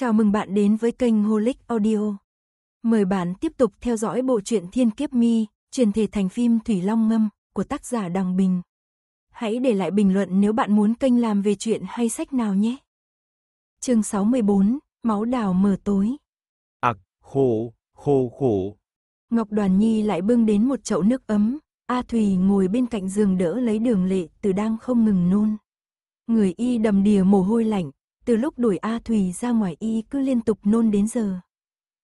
Chào mừng bạn đến với kênh Holic Audio. Mời bạn tiếp tục theo dõi bộ truyện Thiên Kiếp Mi, truyền thể thành phim Thủy Long Ngâm của tác giả Đằng Bình. Hãy để lại bình luận nếu bạn muốn kênh làm về chuyện hay sách nào nhé. Chương 64, Máu đào mờ tối. Ặc, à, khổ, khổ khổ. Ngọc Đoàn Nhi lại bưng đến một chậu nước ấm, A Thùy ngồi bên cạnh giường đỡ lấy đường lệ từ đang không ngừng nôn. Người y đầm đìa mồ hôi lạnh, từ lúc đuổi A Thùy ra ngoài y cứ liên tục nôn đến giờ.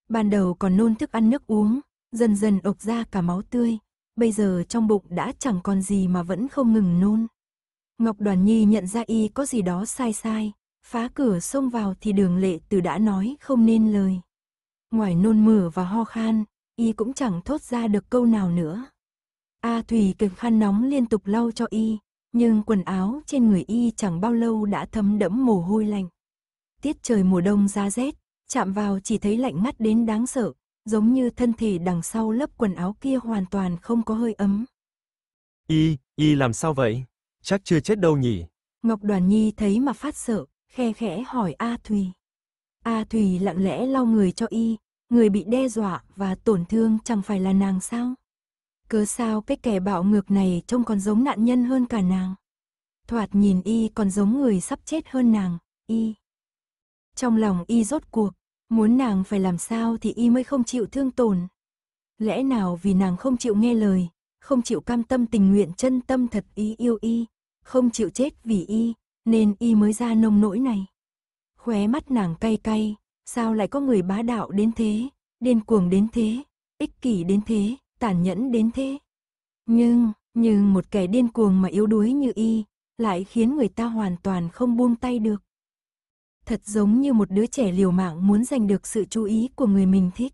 Ban đầu còn nôn thức ăn nước uống, dần dần ộc ra cả máu tươi, bây giờ trong bụng đã chẳng còn gì mà vẫn không ngừng nôn. Ngọc Đoàn Nhi nhận ra y có gì đó sai sai, phá cửa xông vào thì đường lệ từ đã nói không nên lời. Ngoài nôn mửa và ho khan, y cũng chẳng thốt ra được câu nào nữa. A à, Thùy cầm khăn nóng liên tục lau cho y, nhưng quần áo trên người y chẳng bao lâu đã thấm đẫm mồ hôi lạnh tiết trời mùa đông ra rét, chạm vào chỉ thấy lạnh ngắt đến đáng sợ, giống như thân thể đằng sau lớp quần áo kia hoàn toàn không có hơi ấm. Y, y làm sao vậy? Chắc chưa chết đâu nhỉ? Ngọc Đoàn Nhi thấy mà phát sợ, khe khẽ hỏi A Thùy. A Thùy lặng lẽ lau người cho y, người bị đe dọa và tổn thương chẳng phải là nàng sao? Cớ sao cái kẻ bạo ngược này trông còn giống nạn nhân hơn cả nàng? Thoạt nhìn y còn giống người sắp chết hơn nàng, y. Trong lòng y rốt cuộc, muốn nàng phải làm sao thì y mới không chịu thương tổn. Lẽ nào vì nàng không chịu nghe lời, không chịu cam tâm tình nguyện chân tâm thật y yêu y, không chịu chết vì y, nên y mới ra nông nỗi này. Khóe mắt nàng cay cay, sao lại có người bá đạo đến thế, điên cuồng đến thế, ích kỷ đến thế, tàn nhẫn đến thế. Nhưng, nhưng một kẻ điên cuồng mà yếu đuối như y, lại khiến người ta hoàn toàn không buông tay được thật giống như một đứa trẻ liều mạng muốn giành được sự chú ý của người mình thích.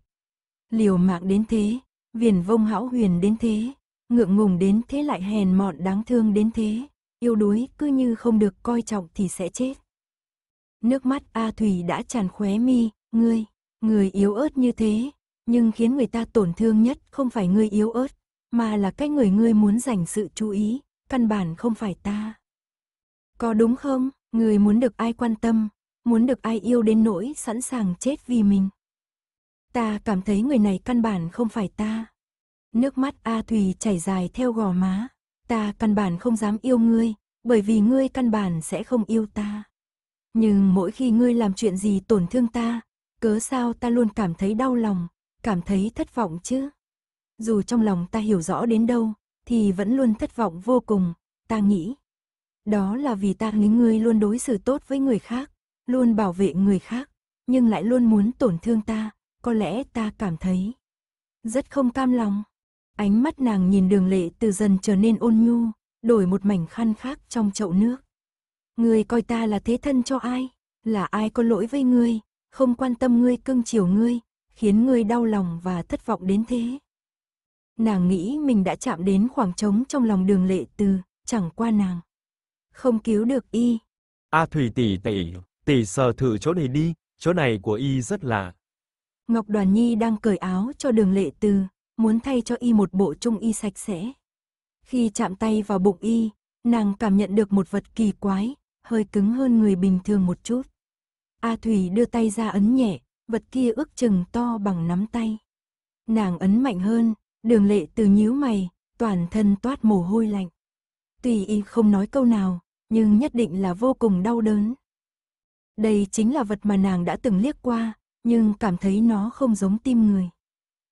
Liều mạng đến thế, viền vông hão huyền đến thế, ngượng ngùng đến thế lại hèn mọn đáng thương đến thế, yêu đuối cứ như không được coi trọng thì sẽ chết. Nước mắt A Thủy đã tràn khóe mi, ngươi, người yếu ớt như thế, nhưng khiến người ta tổn thương nhất không phải ngươi yếu ớt, mà là cái người ngươi muốn dành sự chú ý, căn bản không phải ta. Có đúng không, người muốn được ai quan tâm, muốn được ai yêu đến nỗi sẵn sàng chết vì mình. Ta cảm thấy người này căn bản không phải ta. Nước mắt A Thùy chảy dài theo gò má. Ta căn bản không dám yêu ngươi, bởi vì ngươi căn bản sẽ không yêu ta. Nhưng mỗi khi ngươi làm chuyện gì tổn thương ta, cớ sao ta luôn cảm thấy đau lòng, cảm thấy thất vọng chứ. Dù trong lòng ta hiểu rõ đến đâu, thì vẫn luôn thất vọng vô cùng, ta nghĩ. Đó là vì ta nghĩ ngươi luôn đối xử tốt với người khác luôn bảo vệ người khác, nhưng lại luôn muốn tổn thương ta, có lẽ ta cảm thấy rất không cam lòng. Ánh mắt nàng nhìn đường lệ từ dần trở nên ôn nhu, đổi một mảnh khăn khác trong chậu nước. Người coi ta là thế thân cho ai, là ai có lỗi với ngươi, không quan tâm ngươi cưng chiều ngươi, khiến ngươi đau lòng và thất vọng đến thế. Nàng nghĩ mình đã chạm đến khoảng trống trong lòng đường lệ từ, chẳng qua nàng. Không cứu được y. A à, Thủy tỷ tỷ, tỷ sờ thử chỗ này đi, chỗ này của y rất là. Ngọc Đoàn Nhi đang cởi áo cho đường lệ từ, muốn thay cho y một bộ trung y sạch sẽ. Khi chạm tay vào bụng y, nàng cảm nhận được một vật kỳ quái, hơi cứng hơn người bình thường một chút. A Thủy đưa tay ra ấn nhẹ, vật kia ước chừng to bằng nắm tay. Nàng ấn mạnh hơn, đường lệ từ nhíu mày, toàn thân toát mồ hôi lạnh. Tùy y không nói câu nào, nhưng nhất định là vô cùng đau đớn. Đây chính là vật mà nàng đã từng liếc qua, nhưng cảm thấy nó không giống tim người.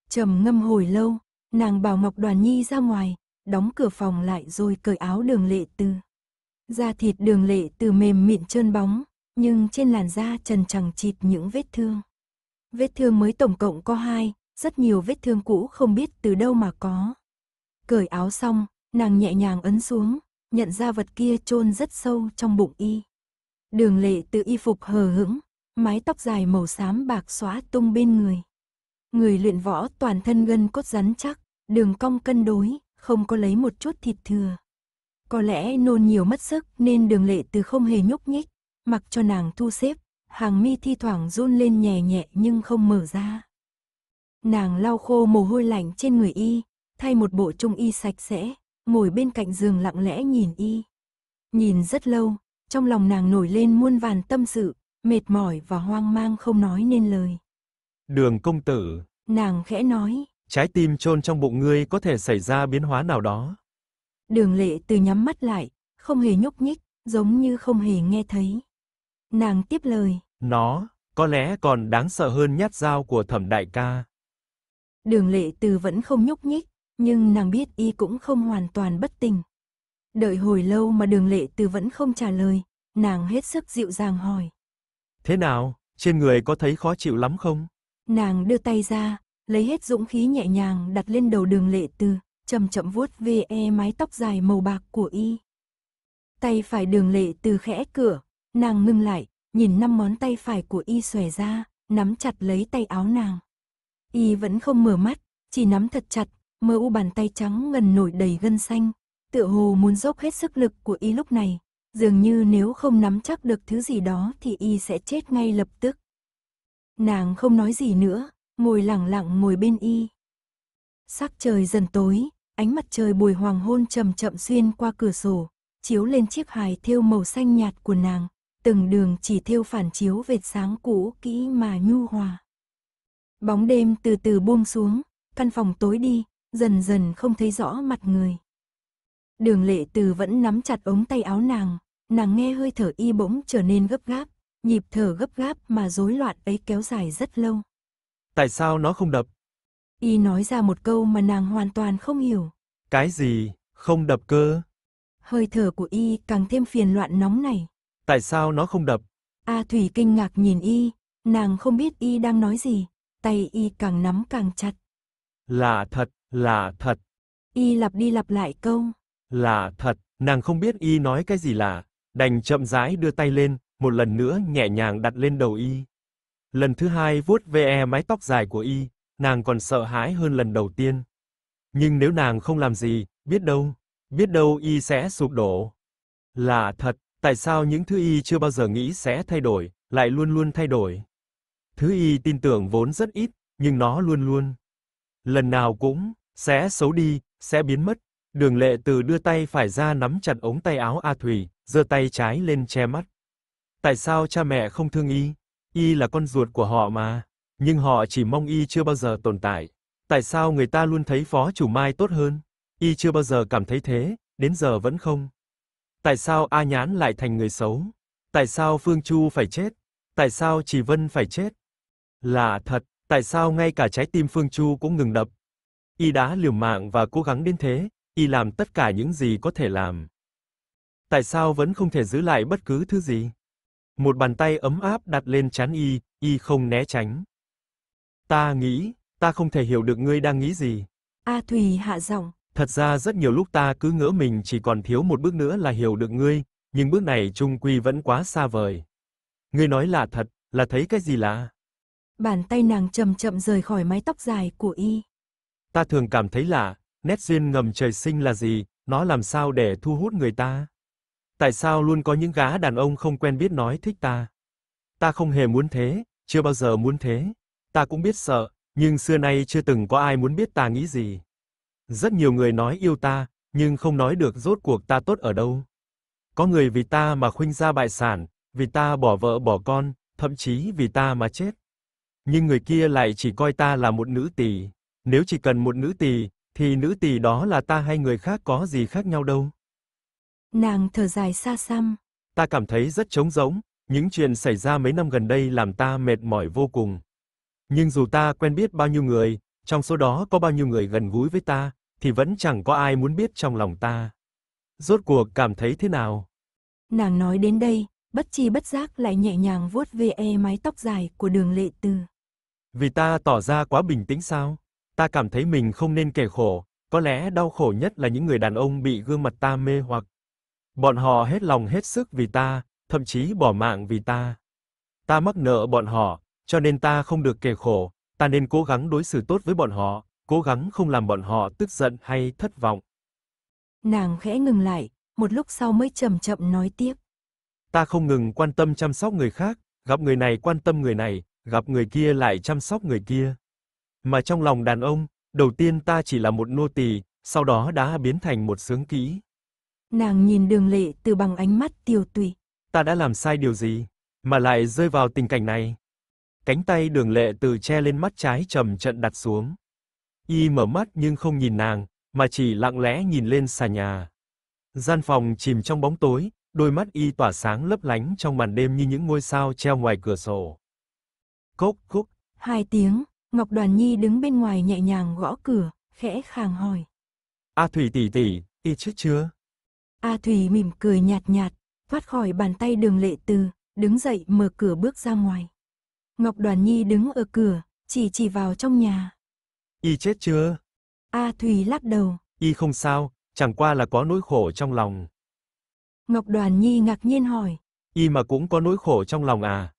Trầm ngâm hồi lâu, nàng bảo Ngọc Đoàn Nhi ra ngoài, đóng cửa phòng lại rồi cởi áo đường lệ từ. Da thịt đường lệ từ mềm mịn trơn bóng, nhưng trên làn da trần chẳng chịt những vết thương. Vết thương mới tổng cộng có hai, rất nhiều vết thương cũ không biết từ đâu mà có. Cởi áo xong, nàng nhẹ nhàng ấn xuống, nhận ra vật kia chôn rất sâu trong bụng y. Đường lệ tự y phục hờ hững, mái tóc dài màu xám bạc xóa tung bên người. Người luyện võ toàn thân gân cốt rắn chắc, đường cong cân đối, không có lấy một chút thịt thừa. Có lẽ nôn nhiều mất sức nên đường lệ từ không hề nhúc nhích, mặc cho nàng thu xếp, hàng mi thi thoảng run lên nhẹ nhẹ nhưng không mở ra. Nàng lau khô mồ hôi lạnh trên người y, thay một bộ trung y sạch sẽ, ngồi bên cạnh giường lặng lẽ nhìn y. Nhìn rất lâu, trong lòng nàng nổi lên muôn vàn tâm sự, mệt mỏi và hoang mang không nói nên lời. Đường công tử, nàng khẽ nói, trái tim chôn trong bụng ngươi có thể xảy ra biến hóa nào đó. Đường lệ từ nhắm mắt lại, không hề nhúc nhích, giống như không hề nghe thấy. Nàng tiếp lời, nó, có lẽ còn đáng sợ hơn nhát dao của thẩm đại ca. Đường lệ từ vẫn không nhúc nhích, nhưng nàng biết y cũng không hoàn toàn bất tình. Đợi hồi lâu mà đường lệ từ vẫn không trả lời, nàng hết sức dịu dàng hỏi. Thế nào, trên người có thấy khó chịu lắm không? Nàng đưa tay ra, lấy hết dũng khí nhẹ nhàng đặt lên đầu đường lệ từ, chậm chậm vuốt ve e mái tóc dài màu bạc của y. Tay phải đường lệ từ khẽ cửa, nàng ngưng lại, nhìn năm món tay phải của y xòe ra, nắm chặt lấy tay áo nàng. Y vẫn không mở mắt, chỉ nắm thật chặt, mơ u bàn tay trắng ngần nổi đầy gân xanh, tựa hồ muốn dốc hết sức lực của y lúc này, dường như nếu không nắm chắc được thứ gì đó thì y sẽ chết ngay lập tức. Nàng không nói gì nữa, ngồi lặng lặng ngồi bên y. Sắc trời dần tối, ánh mặt trời buổi hoàng hôn chậm chậm xuyên qua cửa sổ, chiếu lên chiếc hài thêu màu xanh nhạt của nàng, từng đường chỉ thêu phản chiếu vệt sáng cũ kỹ mà nhu hòa. Bóng đêm từ từ buông xuống, căn phòng tối đi, dần dần không thấy rõ mặt người. Đường lệ từ vẫn nắm chặt ống tay áo nàng, nàng nghe hơi thở y bỗng trở nên gấp gáp, nhịp thở gấp gáp mà rối loạn ấy kéo dài rất lâu. Tại sao nó không đập? Y nói ra một câu mà nàng hoàn toàn không hiểu. Cái gì, không đập cơ? Hơi thở của Y càng thêm phiền loạn nóng này. Tại sao nó không đập? A Thủy kinh ngạc nhìn Y, nàng không biết Y đang nói gì, tay Y càng nắm càng chặt. Lạ thật, lạ thật. Y lặp đi lặp lại câu. Là thật, nàng không biết y nói cái gì là, đành chậm rãi đưa tay lên, một lần nữa nhẹ nhàng đặt lên đầu y. Lần thứ hai vuốt ve e mái tóc dài của y, nàng còn sợ hãi hơn lần đầu tiên. Nhưng nếu nàng không làm gì, biết đâu, biết đâu y sẽ sụp đổ. Là thật, tại sao những thứ y chưa bao giờ nghĩ sẽ thay đổi, lại luôn luôn thay đổi? Thứ y tin tưởng vốn rất ít, nhưng nó luôn luôn. Lần nào cũng, sẽ xấu đi, sẽ biến mất, Đường lệ từ đưa tay phải ra nắm chặt ống tay áo A Thủy, giơ tay trái lên che mắt. Tại sao cha mẹ không thương y? Y là con ruột của họ mà, nhưng họ chỉ mong y chưa bao giờ tồn tại. Tại sao người ta luôn thấy phó chủ Mai tốt hơn? Y chưa bao giờ cảm thấy thế, đến giờ vẫn không. Tại sao A Nhán lại thành người xấu? Tại sao Phương Chu phải chết? Tại sao Trì Vân phải chết? Lạ thật, tại sao ngay cả trái tim Phương Chu cũng ngừng đập? Y đã liều mạng và cố gắng đến thế, y làm tất cả những gì có thể làm. Tại sao vẫn không thể giữ lại bất cứ thứ gì? Một bàn tay ấm áp đặt lên trán y, y không né tránh. Ta nghĩ, ta không thể hiểu được ngươi đang nghĩ gì. A Thùy hạ giọng. Thật ra rất nhiều lúc ta cứ ngỡ mình chỉ còn thiếu một bước nữa là hiểu được ngươi, nhưng bước này chung quy vẫn quá xa vời. Ngươi nói là thật, là thấy cái gì lạ? Bàn tay nàng chậm chậm rời khỏi mái tóc dài của y. Ta thường cảm thấy lạ, nét duyên ngầm trời sinh là gì, nó làm sao để thu hút người ta? Tại sao luôn có những gã đàn ông không quen biết nói thích ta? Ta không hề muốn thế, chưa bao giờ muốn thế. Ta cũng biết sợ, nhưng xưa nay chưa từng có ai muốn biết ta nghĩ gì. Rất nhiều người nói yêu ta, nhưng không nói được rốt cuộc ta tốt ở đâu. Có người vì ta mà khuynh ra bại sản, vì ta bỏ vợ bỏ con, thậm chí vì ta mà chết. Nhưng người kia lại chỉ coi ta là một nữ tỳ, nếu chỉ cần một nữ tỳ, thì nữ tỳ đó là ta hay người khác có gì khác nhau đâu. Nàng thở dài xa xăm. Ta cảm thấy rất trống rỗng, những chuyện xảy ra mấy năm gần đây làm ta mệt mỏi vô cùng. Nhưng dù ta quen biết bao nhiêu người, trong số đó có bao nhiêu người gần gũi với ta, thì vẫn chẳng có ai muốn biết trong lòng ta. Rốt cuộc cảm thấy thế nào? Nàng nói đến đây, bất chi bất giác lại nhẹ nhàng vuốt ve e mái tóc dài của đường lệ Từ. Vì ta tỏ ra quá bình tĩnh sao? ta cảm thấy mình không nên kể khổ, có lẽ đau khổ nhất là những người đàn ông bị gương mặt ta mê hoặc. Bọn họ hết lòng hết sức vì ta, thậm chí bỏ mạng vì ta. Ta mắc nợ bọn họ, cho nên ta không được kể khổ, ta nên cố gắng đối xử tốt với bọn họ, cố gắng không làm bọn họ tức giận hay thất vọng. Nàng khẽ ngừng lại, một lúc sau mới chậm chậm nói tiếp. Ta không ngừng quan tâm chăm sóc người khác, gặp người này quan tâm người này, gặp người kia lại chăm sóc người kia. Mà trong lòng đàn ông, đầu tiên ta chỉ là một nô tỳ, sau đó đã biến thành một sướng kỹ. Nàng nhìn Đường Lệ từ bằng ánh mắt tiêu tụy. Ta đã làm sai điều gì, mà lại rơi vào tình cảnh này? Cánh tay Đường Lệ từ che lên mắt trái trầm trận đặt xuống. Y mở mắt nhưng không nhìn nàng, mà chỉ lặng lẽ nhìn lên xà nhà. Gian phòng chìm trong bóng tối, đôi mắt y tỏa sáng lấp lánh trong màn đêm như những ngôi sao treo ngoài cửa sổ. Cốc khúc. Hai tiếng, Ngọc Đoàn Nhi đứng bên ngoài nhẹ nhàng gõ cửa, khẽ khàng hỏi. A à Thủy tỷ tỷ, y chết chưa? A à Thủy mỉm cười nhạt nhạt, thoát khỏi bàn tay đường lệ từ, đứng dậy mở cửa bước ra ngoài. Ngọc Đoàn Nhi đứng ở cửa, chỉ chỉ vào trong nhà. Y chết chưa? A à Thủy lắc đầu. Y không sao, chẳng qua là có nỗi khổ trong lòng. Ngọc Đoàn Nhi ngạc nhiên hỏi. Y mà cũng có nỗi khổ trong lòng à?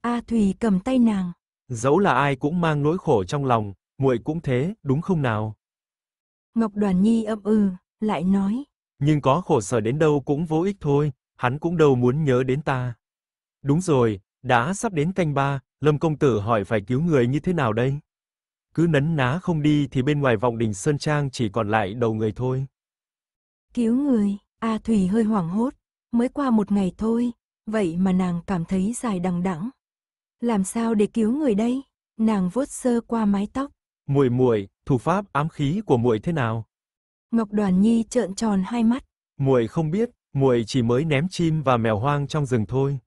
A Thủy cầm tay nàng, Dẫu là ai cũng mang nỗi khổ trong lòng, muội cũng thế, đúng không nào? Ngọc Đoàn Nhi ậm ừ, lại nói. Nhưng có khổ sở đến đâu cũng vô ích thôi, hắn cũng đâu muốn nhớ đến ta. Đúng rồi, đã sắp đến canh ba, Lâm công tử hỏi phải cứu người như thế nào đây? Cứ nấn ná không đi thì bên ngoài vọng đình sơn trang chỉ còn lại đầu người thôi. Cứu người, A à, Thủy hơi hoảng hốt, mới qua một ngày thôi, vậy mà nàng cảm thấy dài đằng đẵng. Làm sao để cứu người đây? Nàng vuốt sơ qua mái tóc. Muội muội, thủ pháp ám khí của muội thế nào? Ngọc Đoàn Nhi trợn tròn hai mắt. Muội không biết, muội chỉ mới ném chim và mèo hoang trong rừng thôi.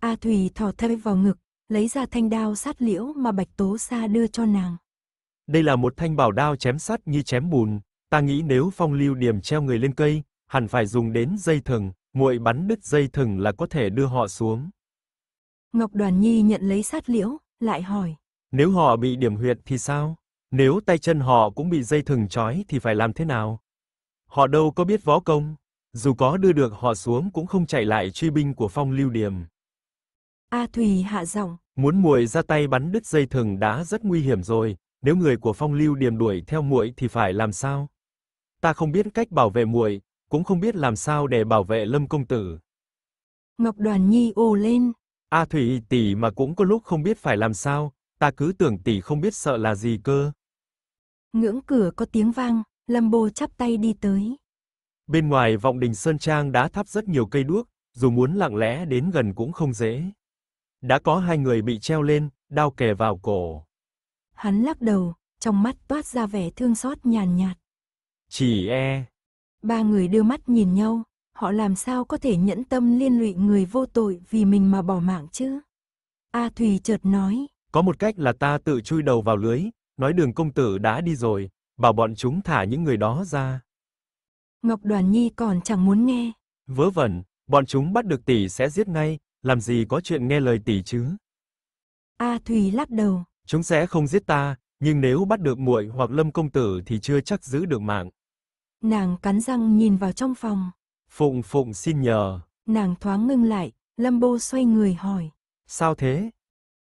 A à, Thủy thò tay vào ngực, lấy ra thanh đao sát liễu mà Bạch Tố Sa đưa cho nàng. Đây là một thanh bảo đao chém sắt như chém bùn, ta nghĩ nếu phong lưu điểm treo người lên cây, hẳn phải dùng đến dây thừng, muội bắn đứt dây thừng là có thể đưa họ xuống. Ngọc Đoàn Nhi nhận lấy sát liễu, lại hỏi. Nếu họ bị điểm huyệt thì sao? Nếu tay chân họ cũng bị dây thừng trói thì phải làm thế nào? Họ đâu có biết võ công, dù có đưa được họ xuống cũng không chạy lại truy binh của phong lưu điểm. A Thùy hạ giọng. Muốn muội ra tay bắn đứt dây thừng đã rất nguy hiểm rồi, nếu người của phong lưu điểm đuổi theo muội thì phải làm sao? Ta không biết cách bảo vệ muội, cũng không biết làm sao để bảo vệ Lâm công tử. Ngọc Đoàn Nhi ồ lên, A Thủy tỷ mà cũng có lúc không biết phải làm sao, ta cứ tưởng tỷ không biết sợ là gì cơ. Ngưỡng cửa có tiếng vang, Lâm Bồ chắp tay đi tới. Bên ngoài vọng đình Sơn Trang đã thắp rất nhiều cây đuốc, dù muốn lặng lẽ đến gần cũng không dễ. Đã có hai người bị treo lên, đao kề vào cổ. Hắn lắc đầu, trong mắt toát ra vẻ thương xót nhàn nhạt. Chỉ e. Ba người đưa mắt nhìn nhau, họ làm sao có thể nhẫn tâm liên lụy người vô tội vì mình mà bỏ mạng chứ? A Thùy chợt nói. Có một cách là ta tự chui đầu vào lưới, nói đường công tử đã đi rồi, bảo bọn chúng thả những người đó ra. Ngọc Đoàn Nhi còn chẳng muốn nghe. Vớ vẩn, bọn chúng bắt được tỷ sẽ giết ngay, làm gì có chuyện nghe lời tỷ chứ? A Thùy lắc đầu. Chúng sẽ không giết ta, nhưng nếu bắt được muội hoặc Lâm công tử thì chưa chắc giữ được mạng. Nàng cắn răng nhìn vào trong phòng. Phụng Phụng xin nhờ. Nàng thoáng ngưng lại, Lâm Bô xoay người hỏi. Sao thế?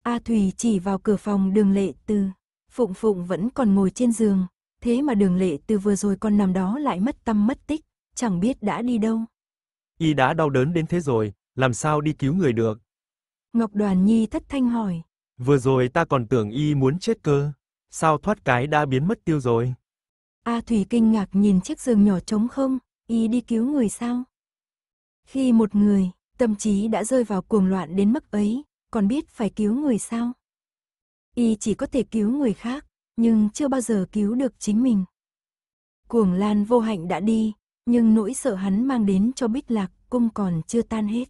A Thùy chỉ vào cửa phòng đường lệ tư. Phụng Phụng vẫn còn ngồi trên giường, thế mà đường lệ tư vừa rồi con nằm đó lại mất tâm mất tích, chẳng biết đã đi đâu. Y đã đau đớn đến thế rồi, làm sao đi cứu người được? Ngọc Đoàn Nhi thất thanh hỏi. Vừa rồi ta còn tưởng y muốn chết cơ, sao thoát cái đã biến mất tiêu rồi? A Thủy kinh ngạc nhìn chiếc giường nhỏ trống không, y đi cứu người sao? Khi một người, tâm trí đã rơi vào cuồng loạn đến mức ấy, còn biết phải cứu người sao? Y chỉ có thể cứu người khác, nhưng chưa bao giờ cứu được chính mình. Cuồng Lan vô hạnh đã đi, nhưng nỗi sợ hắn mang đến cho Bích Lạc Cung còn chưa tan hết.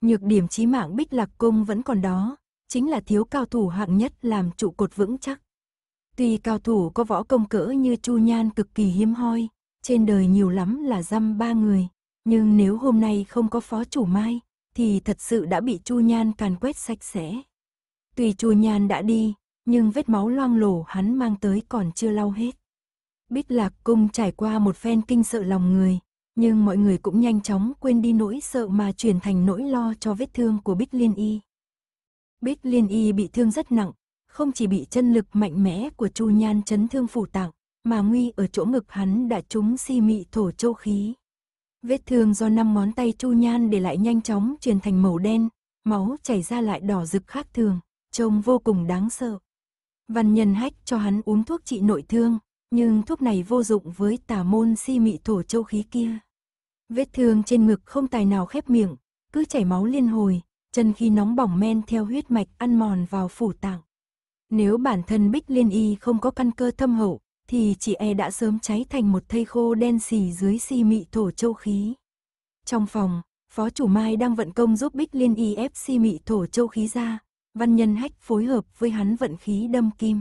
Nhược điểm chí mạng Bích Lạc Cung vẫn còn đó, chính là thiếu cao thủ hạng nhất làm trụ cột vững chắc. Tuy cao thủ có võ công cỡ như Chu Nhan cực kỳ hiếm hoi, trên đời nhiều lắm là dăm ba người, nhưng nếu hôm nay không có phó chủ Mai, thì thật sự đã bị Chu Nhan càn quét sạch sẽ. Tuy Chu Nhan đã đi, nhưng vết máu loang lổ hắn mang tới còn chưa lau hết. Bích Lạc Cung trải qua một phen kinh sợ lòng người, nhưng mọi người cũng nhanh chóng quên đi nỗi sợ mà chuyển thành nỗi lo cho vết thương của Bích Liên Y. Bích Liên Y bị thương rất nặng, không chỉ bị chân lực mạnh mẽ của Chu Nhan chấn thương phủ tạng, mà nguy ở chỗ ngực hắn đã trúng si mị thổ châu khí. Vết thương do năm ngón tay Chu Nhan để lại nhanh chóng truyền thành màu đen, máu chảy ra lại đỏ rực khác thường, trông vô cùng đáng sợ. Văn nhân hách cho hắn uống thuốc trị nội thương, nhưng thuốc này vô dụng với tà môn si mị thổ châu khí kia. Vết thương trên ngực không tài nào khép miệng, cứ chảy máu liên hồi, chân khi nóng bỏng men theo huyết mạch ăn mòn vào phủ tạng. Nếu bản thân Bích Liên Y không có căn cơ thâm hậu, thì chị e đã sớm cháy thành một thây khô đen xì dưới si mị thổ châu khí. Trong phòng, Phó Chủ Mai đang vận công giúp Bích Liên y ép si mị thổ châu khí ra, văn nhân hách phối hợp với hắn vận khí đâm kim.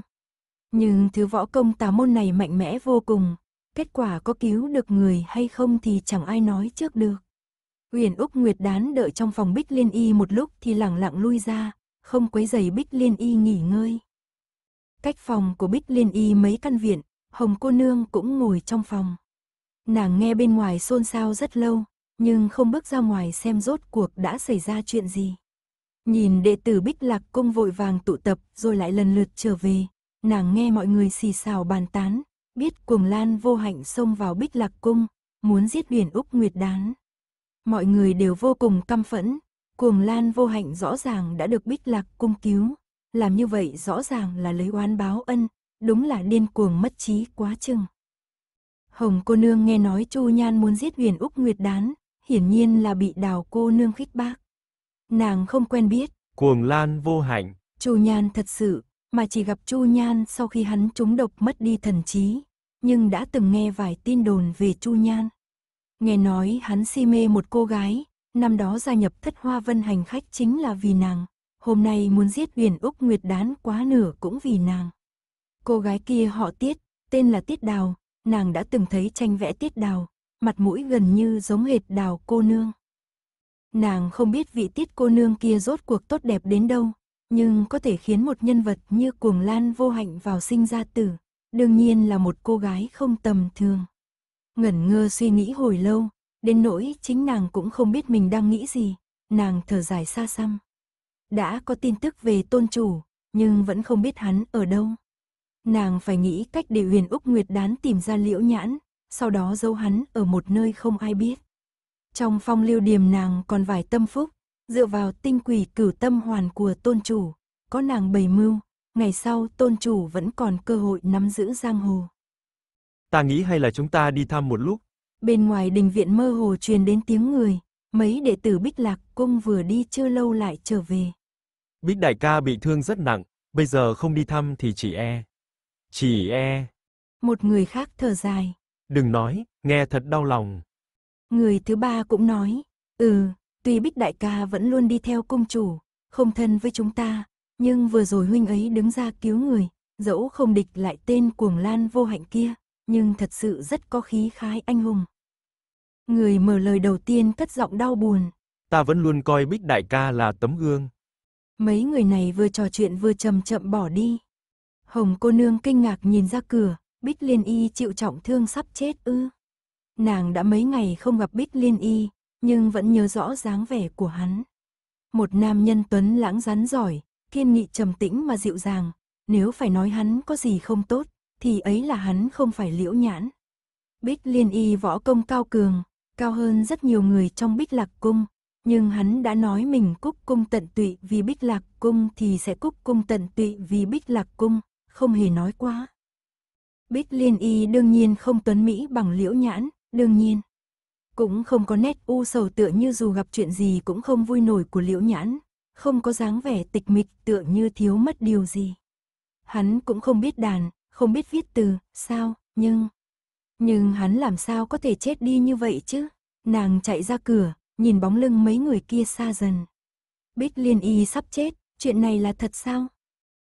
Nhưng thứ võ công tà môn này mạnh mẽ vô cùng, kết quả có cứu được người hay không thì chẳng ai nói trước được. Uyển Úc Nguyệt đán đợi trong phòng Bích Liên Y một lúc thì lặng lặng lui ra, không quấy giày Bích Liên Y nghỉ ngơi. Cách phòng của Bích Liên Y mấy căn viện, Hồng cô nương cũng ngồi trong phòng. Nàng nghe bên ngoài xôn xao rất lâu, nhưng không bước ra ngoài xem rốt cuộc đã xảy ra chuyện gì. Nhìn đệ tử Bích Lạc Cung vội vàng tụ tập rồi lại lần lượt trở về, nàng nghe mọi người xì xào bàn tán, biết cuồng lan vô hạnh xông vào Bích Lạc Cung, muốn giết huyền Úc Nguyệt Đán. Mọi người đều vô cùng căm phẫn, cuồng lan vô hạnh rõ ràng đã được Bích Lạc Cung cứu, làm như vậy rõ ràng là lấy oán báo ân, đúng là điên cuồng mất trí quá chừng. Hồng cô nương nghe nói Chu Nhan muốn giết huyền Úc Nguyệt Đán, hiển nhiên là bị đào cô nương khích bác. Nàng không quen biết. Cuồng lan vô hạnh. Chu Nhan thật sự, mà chỉ gặp Chu Nhan sau khi hắn trúng độc mất đi thần trí, nhưng đã từng nghe vài tin đồn về Chu Nhan. Nghe nói hắn si mê một cô gái, năm đó gia nhập thất hoa vân hành khách chính là vì nàng, hôm nay muốn giết huyền Úc Nguyệt Đán quá nửa cũng vì nàng. Cô gái kia họ Tiết, tên là Tiết Đào, nàng đã từng thấy tranh vẽ Tiết Đào, mặt mũi gần như giống hệt Đào cô nương. Nàng không biết vị Tiết cô nương kia rốt cuộc tốt đẹp đến đâu, nhưng có thể khiến một nhân vật như Cuồng Lan vô hạnh vào sinh ra tử, đương nhiên là một cô gái không tầm thường. Ngẩn ngơ suy nghĩ hồi lâu, đến nỗi chính nàng cũng không biết mình đang nghĩ gì, nàng thở dài xa xăm. Đã có tin tức về tôn chủ, nhưng vẫn không biết hắn ở đâu nàng phải nghĩ cách để huyền Úc Nguyệt đán tìm ra liễu nhãn, sau đó giấu hắn ở một nơi không ai biết. Trong phong lưu điềm nàng còn vài tâm phúc, dựa vào tinh quỷ cửu tâm hoàn của tôn chủ, có nàng bày mưu, ngày sau tôn chủ vẫn còn cơ hội nắm giữ giang hồ. Ta nghĩ hay là chúng ta đi thăm một lúc. Bên ngoài đình viện mơ hồ truyền đến tiếng người, mấy đệ tử Bích Lạc cung vừa đi chưa lâu lại trở về. Bích đại ca bị thương rất nặng, bây giờ không đi thăm thì chỉ e. Chỉ e. Một người khác thở dài. Đừng nói, nghe thật đau lòng. Người thứ ba cũng nói, ừ, tuy Bích Đại ca vẫn luôn đi theo công chủ, không thân với chúng ta, nhưng vừa rồi huynh ấy đứng ra cứu người, dẫu không địch lại tên cuồng lan vô hạnh kia, nhưng thật sự rất có khí khái anh hùng. Người mở lời đầu tiên cất giọng đau buồn. Ta vẫn luôn coi Bích Đại ca là tấm gương. Mấy người này vừa trò chuyện vừa chậm chậm bỏ đi. Hồng cô nương kinh ngạc nhìn ra cửa, Bích Liên Y chịu trọng thương sắp chết ư. Nàng đã mấy ngày không gặp Bích Liên Y, nhưng vẫn nhớ rõ dáng vẻ của hắn. Một nam nhân tuấn lãng rắn giỏi, kiên nghị trầm tĩnh mà dịu dàng, nếu phải nói hắn có gì không tốt, thì ấy là hắn không phải liễu nhãn. Bích Liên Y võ công cao cường, cao hơn rất nhiều người trong Bích Lạc Cung, nhưng hắn đã nói mình cúc cung tận tụy vì Bích Lạc Cung thì sẽ cúc cung tận tụy vì Bích Lạc Cung không hề nói quá. Bích Liên Y đương nhiên không tuấn Mỹ bằng liễu nhãn, đương nhiên. Cũng không có nét u sầu tựa như dù gặp chuyện gì cũng không vui nổi của liễu nhãn, không có dáng vẻ tịch mịch tựa như thiếu mất điều gì. Hắn cũng không biết đàn, không biết viết từ, sao, nhưng... Nhưng hắn làm sao có thể chết đi như vậy chứ? Nàng chạy ra cửa, nhìn bóng lưng mấy người kia xa dần. Bích Liên Y sắp chết, chuyện này là thật sao?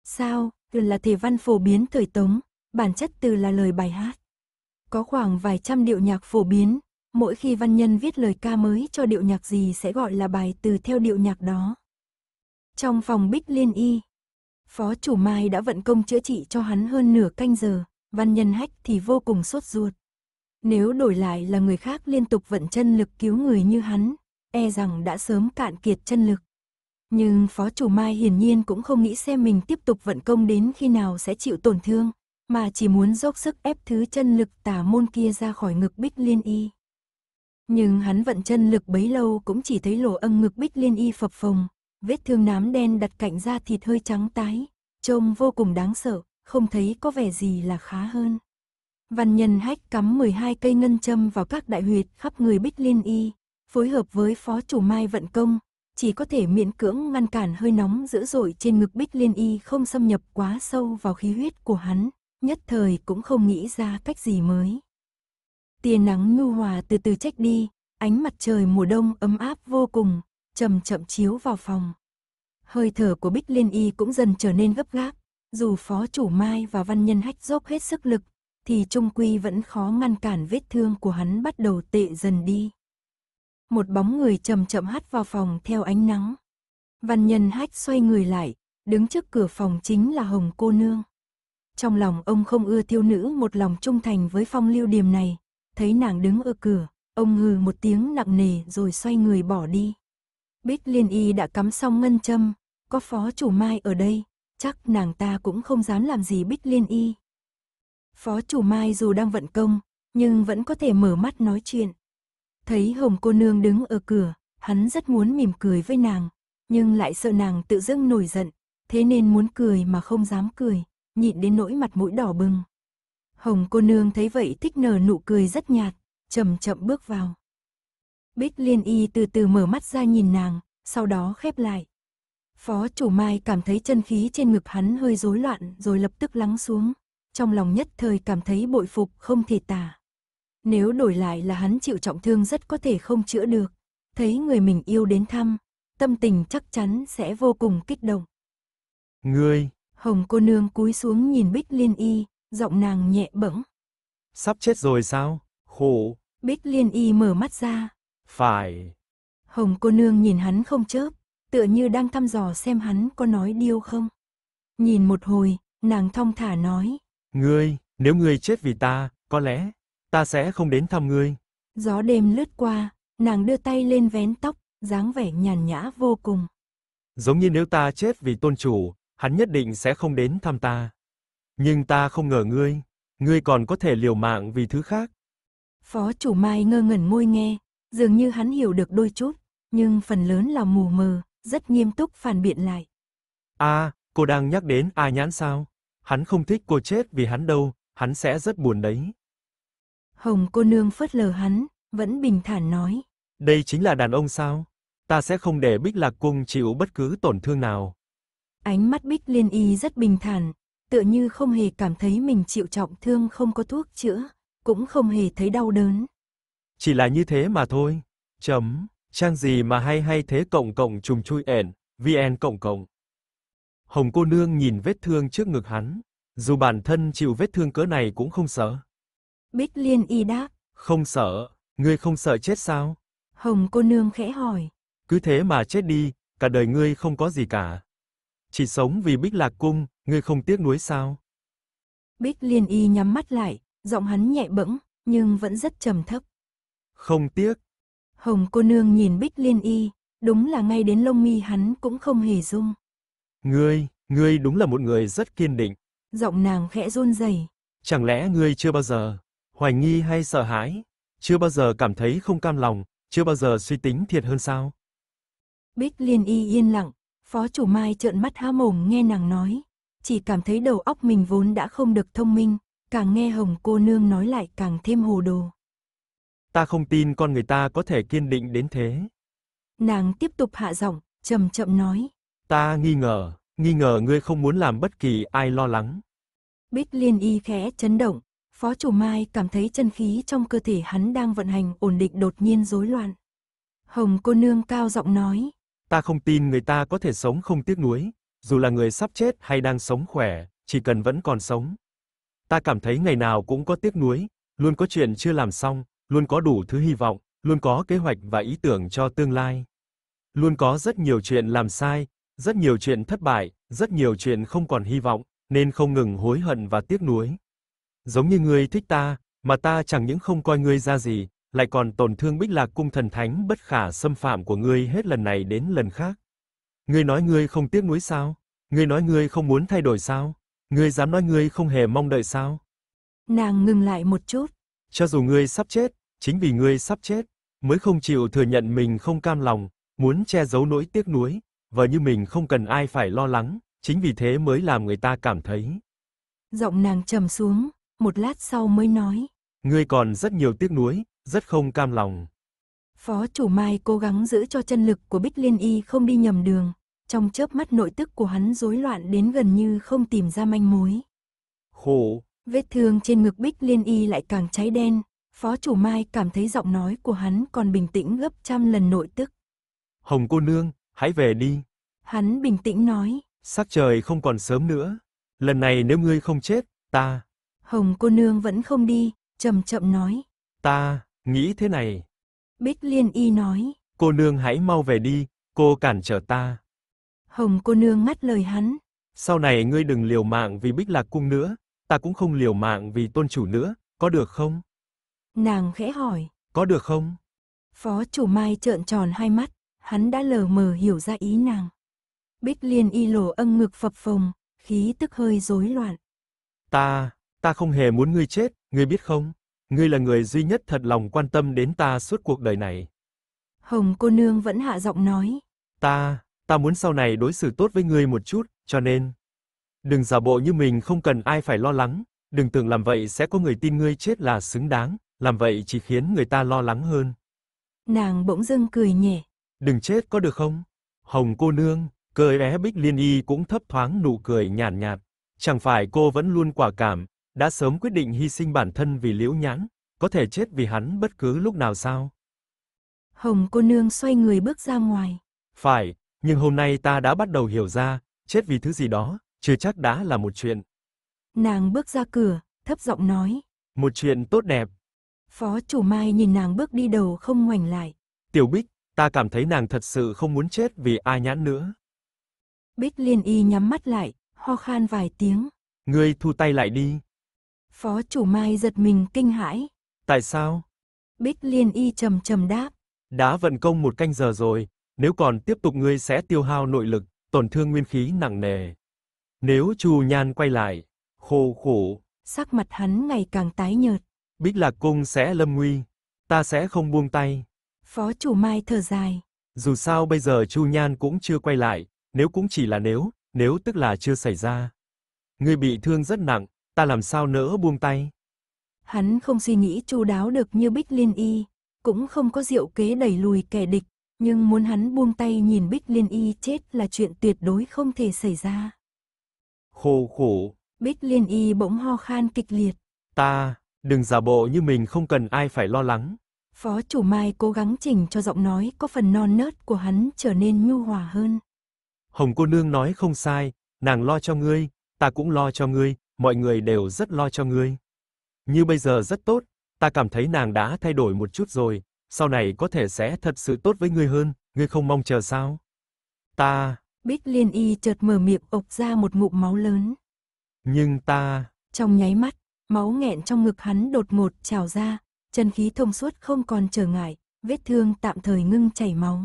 Sao, từ là thể văn phổ biến thời Tống, bản chất từ là lời bài hát. Có khoảng vài trăm điệu nhạc phổ biến, mỗi khi văn nhân viết lời ca mới cho điệu nhạc gì sẽ gọi là bài từ theo điệu nhạc đó. Trong phòng Bích Liên Y, Phó chủ Mai đã vận công chữa trị cho hắn hơn nửa canh giờ, văn nhân hách thì vô cùng sốt ruột. Nếu đổi lại là người khác liên tục vận chân lực cứu người như hắn, e rằng đã sớm cạn kiệt chân lực. Nhưng phó chủ Mai hiển nhiên cũng không nghĩ xem mình tiếp tục vận công đến khi nào sẽ chịu tổn thương, mà chỉ muốn dốc sức ép thứ chân lực tả môn kia ra khỏi ngực bích liên y. Nhưng hắn vận chân lực bấy lâu cũng chỉ thấy lỗ ân ngực bích liên y phập phồng, vết thương nám đen đặt cạnh da thịt hơi trắng tái, trông vô cùng đáng sợ, không thấy có vẻ gì là khá hơn. Văn nhân hách cắm 12 cây ngân châm vào các đại huyệt khắp người bích liên y, phối hợp với phó chủ mai vận công, chỉ có thể miễn cưỡng ngăn cản hơi nóng dữ dội trên ngực Bích Liên Y không xâm nhập quá sâu vào khí huyết của hắn, nhất thời cũng không nghĩ ra cách gì mới. Tia nắng nhu hòa từ từ trách đi, ánh mặt trời mùa đông ấm áp vô cùng, chậm chậm chiếu vào phòng. Hơi thở của Bích Liên Y cũng dần trở nên gấp gáp, dù phó chủ Mai và văn nhân hách dốc hết sức lực, thì Trung Quy vẫn khó ngăn cản vết thương của hắn bắt đầu tệ dần đi một bóng người chậm chậm hắt vào phòng theo ánh nắng. Văn nhân hách xoay người lại, đứng trước cửa phòng chính là Hồng cô nương. Trong lòng ông không ưa thiêu nữ một lòng trung thành với phong lưu điềm này, thấy nàng đứng ở cửa, ông ngừ một tiếng nặng nề rồi xoay người bỏ đi. Bích liên y đã cắm xong ngân châm, có phó chủ mai ở đây, chắc nàng ta cũng không dám làm gì bích liên y. Phó chủ mai dù đang vận công, nhưng vẫn có thể mở mắt nói chuyện. Thấy Hồng cô nương đứng ở cửa, hắn rất muốn mỉm cười với nàng, nhưng lại sợ nàng tự dưng nổi giận, thế nên muốn cười mà không dám cười, nhịn đến nỗi mặt mũi đỏ bừng. Hồng cô nương thấy vậy thích nở nụ cười rất nhạt, chậm chậm bước vào. Bích Liên Y từ từ mở mắt ra nhìn nàng, sau đó khép lại. Phó chủ Mai cảm thấy chân khí trên ngực hắn hơi rối loạn rồi lập tức lắng xuống, trong lòng nhất thời cảm thấy bội phục không thể tả. Nếu đổi lại là hắn chịu trọng thương rất có thể không chữa được, thấy người mình yêu đến thăm, tâm tình chắc chắn sẽ vô cùng kích động. Ngươi! Hồng cô nương cúi xuống nhìn Bích Liên Y, giọng nàng nhẹ bẫng. Sắp chết rồi sao? Khổ! Bích Liên Y mở mắt ra. Phải! Hồng cô nương nhìn hắn không chớp, tựa như đang thăm dò xem hắn có nói điêu không. Nhìn một hồi, nàng thong thả nói. Ngươi, nếu ngươi chết vì ta, có lẽ ta sẽ không đến thăm ngươi. Gió đêm lướt qua, nàng đưa tay lên vén tóc, dáng vẻ nhàn nhã vô cùng. Giống như nếu ta chết vì tôn chủ, hắn nhất định sẽ không đến thăm ta. Nhưng ta không ngờ ngươi, ngươi còn có thể liều mạng vì thứ khác. Phó chủ Mai ngơ ngẩn môi nghe, dường như hắn hiểu được đôi chút, nhưng phần lớn là mù mờ, rất nghiêm túc phản biện lại. à, cô đang nhắc đến A à Nhãn sao? Hắn không thích cô chết vì hắn đâu, hắn sẽ rất buồn đấy. Hồng cô nương phớt lờ hắn, vẫn bình thản nói. Đây chính là đàn ông sao? Ta sẽ không để Bích Lạc Cung chịu bất cứ tổn thương nào. Ánh mắt Bích Liên Y rất bình thản, tựa như không hề cảm thấy mình chịu trọng thương không có thuốc chữa, cũng không hề thấy đau đớn. Chỉ là như thế mà thôi. Chấm, trang gì mà hay hay thế cộng cộng trùng chui ẻn, VN cộng cộng. Hồng cô nương nhìn vết thương trước ngực hắn, dù bản thân chịu vết thương cỡ này cũng không sợ, Bích Liên y đáp. Không sợ, ngươi không sợ chết sao? Hồng cô nương khẽ hỏi. Cứ thế mà chết đi, cả đời ngươi không có gì cả. Chỉ sống vì Bích Lạc cung, ngươi không tiếc nuối sao? Bích Liên y nhắm mắt lại, giọng hắn nhẹ bẫng, nhưng vẫn rất trầm thấp. Không tiếc. Hồng cô nương nhìn Bích Liên y, đúng là ngay đến lông mi hắn cũng không hề rung. Ngươi, ngươi đúng là một người rất kiên định. Giọng nàng khẽ run rẩy. Chẳng lẽ ngươi chưa bao giờ hoài nghi hay sợ hãi, chưa bao giờ cảm thấy không cam lòng, chưa bao giờ suy tính thiệt hơn sao? Bích Liên Y yên lặng, phó chủ Mai trợn mắt há mồm nghe nàng nói, chỉ cảm thấy đầu óc mình vốn đã không được thông minh, càng nghe Hồng cô nương nói lại càng thêm hồ đồ. Ta không tin con người ta có thể kiên định đến thế. Nàng tiếp tục hạ giọng, chậm chậm nói, ta nghi ngờ, nghi ngờ ngươi không muốn làm bất kỳ ai lo lắng. Bích Liên Y khẽ chấn động, Phó chủ Mai cảm thấy chân khí trong cơ thể hắn đang vận hành ổn định đột nhiên rối loạn. Hồng cô nương cao giọng nói. Ta không tin người ta có thể sống không tiếc nuối, dù là người sắp chết hay đang sống khỏe, chỉ cần vẫn còn sống. Ta cảm thấy ngày nào cũng có tiếc nuối, luôn có chuyện chưa làm xong, luôn có đủ thứ hy vọng, luôn có kế hoạch và ý tưởng cho tương lai. Luôn có rất nhiều chuyện làm sai, rất nhiều chuyện thất bại, rất nhiều chuyện không còn hy vọng, nên không ngừng hối hận và tiếc nuối. Giống như ngươi thích ta, mà ta chẳng những không coi ngươi ra gì, lại còn tổn thương Bích Lạc cung thần thánh bất khả xâm phạm của ngươi hết lần này đến lần khác. Ngươi nói ngươi không tiếc nuối sao? Ngươi nói ngươi không muốn thay đổi sao? Ngươi dám nói ngươi không hề mong đợi sao? Nàng ngừng lại một chút. Cho dù ngươi sắp chết, chính vì ngươi sắp chết, mới không chịu thừa nhận mình không cam lòng, muốn che giấu nỗi tiếc nuối, và như mình không cần ai phải lo lắng, chính vì thế mới làm người ta cảm thấy. Giọng nàng trầm xuống, một lát sau mới nói. Ngươi còn rất nhiều tiếc nuối, rất không cam lòng. Phó chủ Mai cố gắng giữ cho chân lực của Bích Liên Y không đi nhầm đường, trong chớp mắt nội tức của hắn rối loạn đến gần như không tìm ra manh mối. Khổ! Vết thương trên ngực Bích Liên Y lại càng cháy đen, Phó chủ Mai cảm thấy giọng nói của hắn còn bình tĩnh gấp trăm lần nội tức. Hồng cô nương, hãy về đi. Hắn bình tĩnh nói. Sắc trời không còn sớm nữa. Lần này nếu ngươi không chết, ta... Hồng cô nương vẫn không đi, chậm chậm nói. Ta, nghĩ thế này. Bích liên y nói. Cô nương hãy mau về đi, cô cản trở ta. Hồng cô nương ngắt lời hắn. Sau này ngươi đừng liều mạng vì bích lạc cung nữa, ta cũng không liều mạng vì tôn chủ nữa, có được không? Nàng khẽ hỏi. Có được không? Phó chủ Mai trợn tròn hai mắt, hắn đã lờ mờ hiểu ra ý nàng. Bích liên y lộ âng ngực phập phồng, khí tức hơi rối loạn. Ta, ta không hề muốn ngươi chết, ngươi biết không? Ngươi là người duy nhất thật lòng quan tâm đến ta suốt cuộc đời này. Hồng cô nương vẫn hạ giọng nói. Ta, ta muốn sau này đối xử tốt với ngươi một chút, cho nên. Đừng giả bộ như mình không cần ai phải lo lắng, đừng tưởng làm vậy sẽ có người tin ngươi chết là xứng đáng, làm vậy chỉ khiến người ta lo lắng hơn. Nàng bỗng dưng cười nhẹ. Đừng chết có được không? Hồng cô nương, cười bé Bích Liên Y cũng thấp thoáng nụ cười nhàn nhạt, nhạt. Chẳng phải cô vẫn luôn quả cảm, đã sớm quyết định hy sinh bản thân vì Liễu Nhãn, có thể chết vì hắn bất cứ lúc nào sao? Hồng cô nương xoay người bước ra ngoài. Phải, nhưng hôm nay ta đã bắt đầu hiểu ra, chết vì thứ gì đó, chưa chắc đã là một chuyện. Nàng bước ra cửa, thấp giọng nói. Một chuyện tốt đẹp. Phó chủ Mai nhìn nàng bước đi đầu không ngoảnh lại. Tiểu Bích, ta cảm thấy nàng thật sự không muốn chết vì ai nhãn nữa. Bích Liên Y nhắm mắt lại, ho khan vài tiếng. Ngươi thu tay lại đi, Phó chủ Mai giật mình kinh hãi. Tại sao? Bích Liên Y trầm trầm đáp. Đã vận công một canh giờ rồi, nếu còn tiếp tục ngươi sẽ tiêu hao nội lực, tổn thương nguyên khí nặng nề. Nếu Chu Nhan quay lại, khô khổ. Sắc mặt hắn ngày càng tái nhợt. Bích Lạc Cung sẽ lâm nguy, ta sẽ không buông tay. Phó chủ Mai thở dài. Dù sao bây giờ Chu Nhan cũng chưa quay lại, nếu cũng chỉ là nếu, nếu tức là chưa xảy ra. Ngươi bị thương rất nặng, ta làm sao nỡ buông tay. Hắn không suy nghĩ chu đáo được như Bích Liên Y, cũng không có diệu kế đẩy lùi kẻ địch, nhưng muốn hắn buông tay nhìn Bích Liên Y chết là chuyện tuyệt đối không thể xảy ra. Khổ khổ. Bích Liên Y bỗng ho khan kịch liệt. Ta, đừng giả bộ như mình không cần ai phải lo lắng. Phó chủ Mai cố gắng chỉnh cho giọng nói có phần non nớt của hắn trở nên nhu hòa hơn. Hồng cô nương nói không sai, nàng lo cho ngươi, ta cũng lo cho ngươi, mọi người đều rất lo cho ngươi. Như bây giờ rất tốt, ta cảm thấy nàng đã thay đổi một chút rồi, sau này có thể sẽ thật sự tốt với ngươi hơn, ngươi không mong chờ sao? Ta... Bích Liên Y chợt mở miệng ộc ra một ngụm máu lớn. Nhưng ta... Trong nháy mắt, máu nghẹn trong ngực hắn đột ngột trào ra, chân khí thông suốt không còn trở ngại, vết thương tạm thời ngưng chảy máu.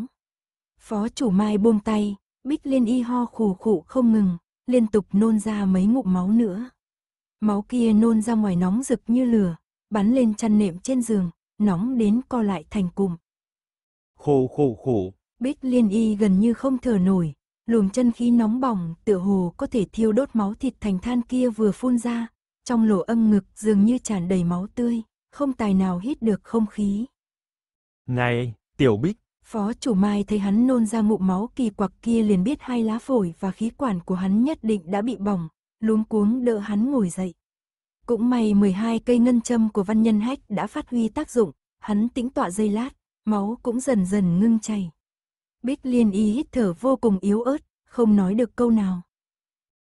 Phó chủ Mai buông tay, Bích Liên Y ho khù khụ không ngừng, liên tục nôn ra mấy ngụm máu nữa. Máu kia nôn ra ngoài nóng rực như lửa, bắn lên chăn nệm trên giường, nóng đến co lại thành cụm. Khổ khổ khổ. Bích liên y gần như không thở nổi, luồng chân khí nóng bỏng tựa hồ có thể thiêu đốt máu thịt thành than kia vừa phun ra, trong lỗ âm ngực dường như tràn đầy máu tươi, không tài nào hít được không khí. Này, tiểu bích! Phó chủ mai thấy hắn nôn ra ngụm máu kỳ quặc kia liền biết hai lá phổi và khí quản của hắn nhất định đã bị bỏng, luống cuống đỡ hắn ngồi dậy. Cũng may 12 cây ngân châm của văn nhân hách đã phát huy tác dụng, hắn tĩnh tọa dây lát, máu cũng dần dần ngưng chảy. Bích liên y hít thở vô cùng yếu ớt, không nói được câu nào.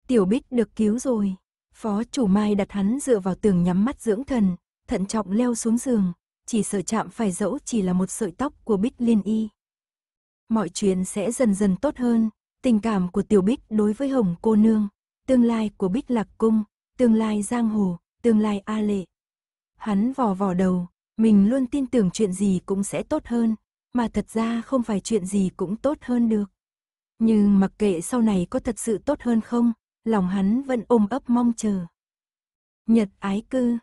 Tiểu bích được cứu rồi, phó chủ mai đặt hắn dựa vào tường nhắm mắt dưỡng thần, thận trọng leo xuống giường, chỉ sợ chạm phải dẫu chỉ là một sợi tóc của bích liên y. Mọi chuyện sẽ dần dần tốt hơn, tình cảm của tiểu bích đối với hồng cô nương tương lai của Bích Lạc Cung, tương lai giang hồ, tương lai A Lệ. Hắn vò vò đầu, mình luôn tin tưởng chuyện gì cũng sẽ tốt hơn, mà thật ra không phải chuyện gì cũng tốt hơn được. Nhưng mặc kệ sau này có thật sự tốt hơn không, lòng hắn vẫn ôm ấp mong chờ. Nhật ái cư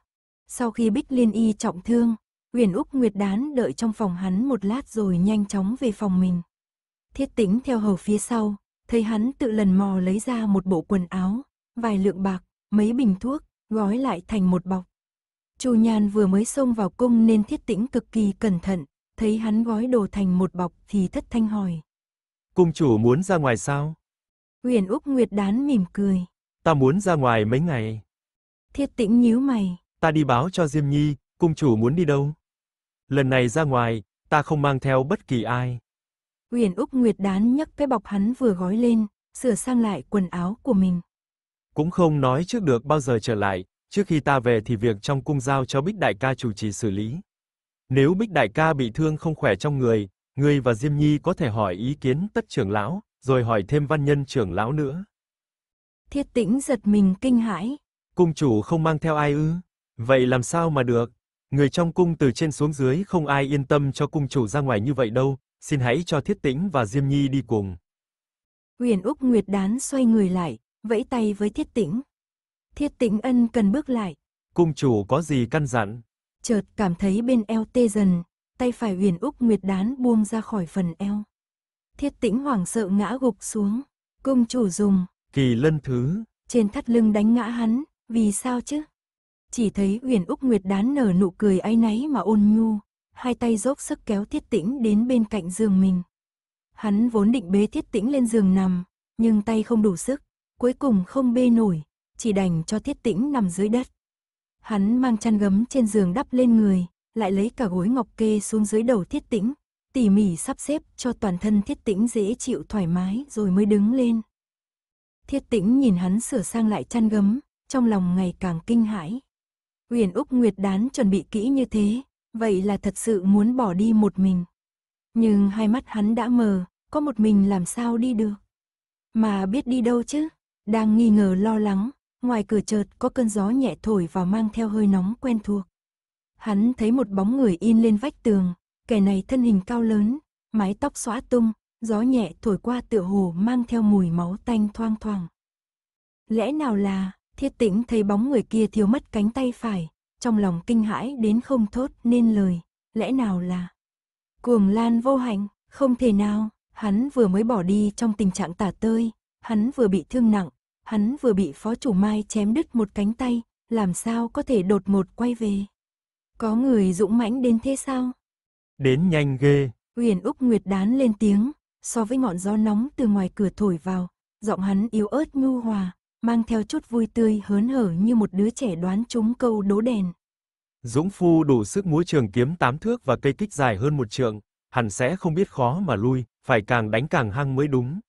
Sau khi Bích Liên Y trọng thương, huyền Úc Nguyệt Đán đợi trong phòng hắn một lát rồi nhanh chóng về phòng mình. Thiết tính theo hầu phía sau, thấy hắn tự lần mò lấy ra một bộ quần áo, vài lượng bạc, mấy bình thuốc, gói lại thành một bọc. Chu Nhan vừa mới xông vào cung nên thiết tĩnh cực kỳ cẩn thận, thấy hắn gói đồ thành một bọc thì thất thanh hỏi. Cung chủ muốn ra ngoài sao? Huyền Úc Nguyệt đán mỉm cười. Ta muốn ra ngoài mấy ngày. Thiết tĩnh nhíu mày. Ta đi báo cho Diêm Nhi, cung chủ muốn đi đâu? Lần này ra ngoài, ta không mang theo bất kỳ ai. Uyển Úc Nguyệt đán nhấc cái bọc hắn vừa gói lên, sửa sang lại quần áo của mình. Cũng không nói trước được bao giờ trở lại, trước khi ta về thì việc trong cung giao cho Bích Đại ca chủ trì xử lý. Nếu Bích Đại ca bị thương không khỏe trong người, ngươi và Diêm Nhi có thể hỏi ý kiến tất trưởng lão, rồi hỏi thêm văn nhân trưởng lão nữa. Thiết tĩnh giật mình kinh hãi. Cung chủ không mang theo ai ư? Vậy làm sao mà được? Người trong cung từ trên xuống dưới không ai yên tâm cho cung chủ ra ngoài như vậy đâu, Xin hãy cho Thiết Tĩnh và Diêm Nhi đi cùng. Huyền Úc Nguyệt Đán xoay người lại, vẫy tay với Thiết Tĩnh. Thiết Tĩnh ân cần bước lại. Cung chủ có gì căn dặn? Chợt cảm thấy bên eo tê dần, tay phải Huyền Úc Nguyệt Đán buông ra khỏi phần eo. Thiết Tĩnh hoảng sợ ngã gục xuống. Cung chủ dùng. Kỳ lân thứ. Trên thắt lưng đánh ngã hắn, vì sao chứ? Chỉ thấy Huyền Úc Nguyệt Đán nở nụ cười áy náy mà ôn nhu, hai tay dốc sức kéo Thiết Tĩnh đến bên cạnh giường mình. Hắn vốn định bế Thiết Tĩnh lên giường nằm, nhưng tay không đủ sức, cuối cùng không bê nổi, chỉ đành cho Thiết Tĩnh nằm dưới đất. Hắn mang chăn gấm trên giường đắp lên người, lại lấy cả gối ngọc kê xuống dưới đầu Thiết Tĩnh, tỉ mỉ sắp xếp cho toàn thân Thiết Tĩnh dễ chịu thoải mái rồi mới đứng lên. Thiết Tĩnh nhìn hắn sửa sang lại chăn gấm, trong lòng ngày càng kinh hãi. Huyền Úc Nguyệt đán chuẩn bị kỹ như thế, vậy là thật sự muốn bỏ đi một mình. Nhưng hai mắt hắn đã mờ, có một mình làm sao đi được. Mà biết đi đâu chứ, đang nghi ngờ lo lắng, ngoài cửa chợt có cơn gió nhẹ thổi vào mang theo hơi nóng quen thuộc. Hắn thấy một bóng người in lên vách tường, kẻ này thân hình cao lớn, mái tóc xóa tung, gió nhẹ thổi qua tựa hồ mang theo mùi máu tanh thoang thoảng. Lẽ nào là, thiết tĩnh thấy bóng người kia thiếu mất cánh tay phải, trong lòng kinh hãi đến không thốt nên lời, lẽ nào là cuồng lan vô hạnh, không thể nào, hắn vừa mới bỏ đi trong tình trạng tả tơi, hắn vừa bị thương nặng, hắn vừa bị phó chủ mai chém đứt một cánh tay, làm sao có thể đột một quay về. Có người dũng mãnh đến thế sao? Đến nhanh ghê. Huyền Úc Nguyệt đán lên tiếng, so với ngọn gió nóng từ ngoài cửa thổi vào, giọng hắn yếu ớt ngu hòa, mang theo chút vui tươi hớn hở như một đứa trẻ đoán trúng câu đố đèn. Dũng Phu đủ sức múa trường kiếm tám thước và cây kích dài hơn một trượng, hẳn sẽ không biết khó mà lui, phải càng đánh càng hăng mới đúng.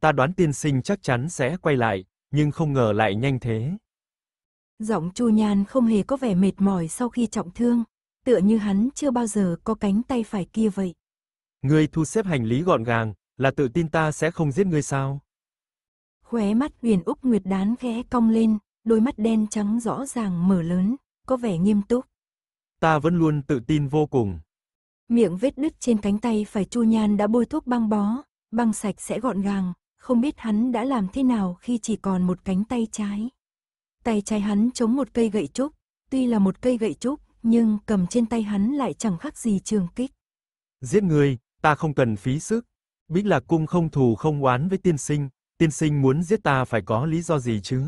Ta đoán tiên sinh chắc chắn sẽ quay lại, nhưng không ngờ lại nhanh thế. Giọng Chu Nhan không hề có vẻ mệt mỏi sau khi trọng thương, tựa như hắn chưa bao giờ có cánh tay phải kia vậy. Ngươi thu xếp hành lý gọn gàng, là tự tin ta sẽ không giết ngươi sao? Khóe mắt Huyền Úc Nguyệt đán khẽ cong lên, đôi mắt đen trắng rõ ràng mở lớn, có vẻ nghiêm túc. Ta vẫn luôn tự tin vô cùng. Miệng vết đứt trên cánh tay phải Chu Nhan đã bôi thuốc băng bó, băng sạch sẽ gọn gàng, không biết hắn đã làm thế nào khi chỉ còn một cánh tay trái. Tay trái hắn chống một cây gậy trúc, tuy là một cây gậy trúc, nhưng cầm trên tay hắn lại chẳng khác gì trường kích. Giết người, ta không cần phí sức. biết là Cung không thù không oán với tiên sinh, tiên sinh muốn giết ta phải có lý do gì chứ?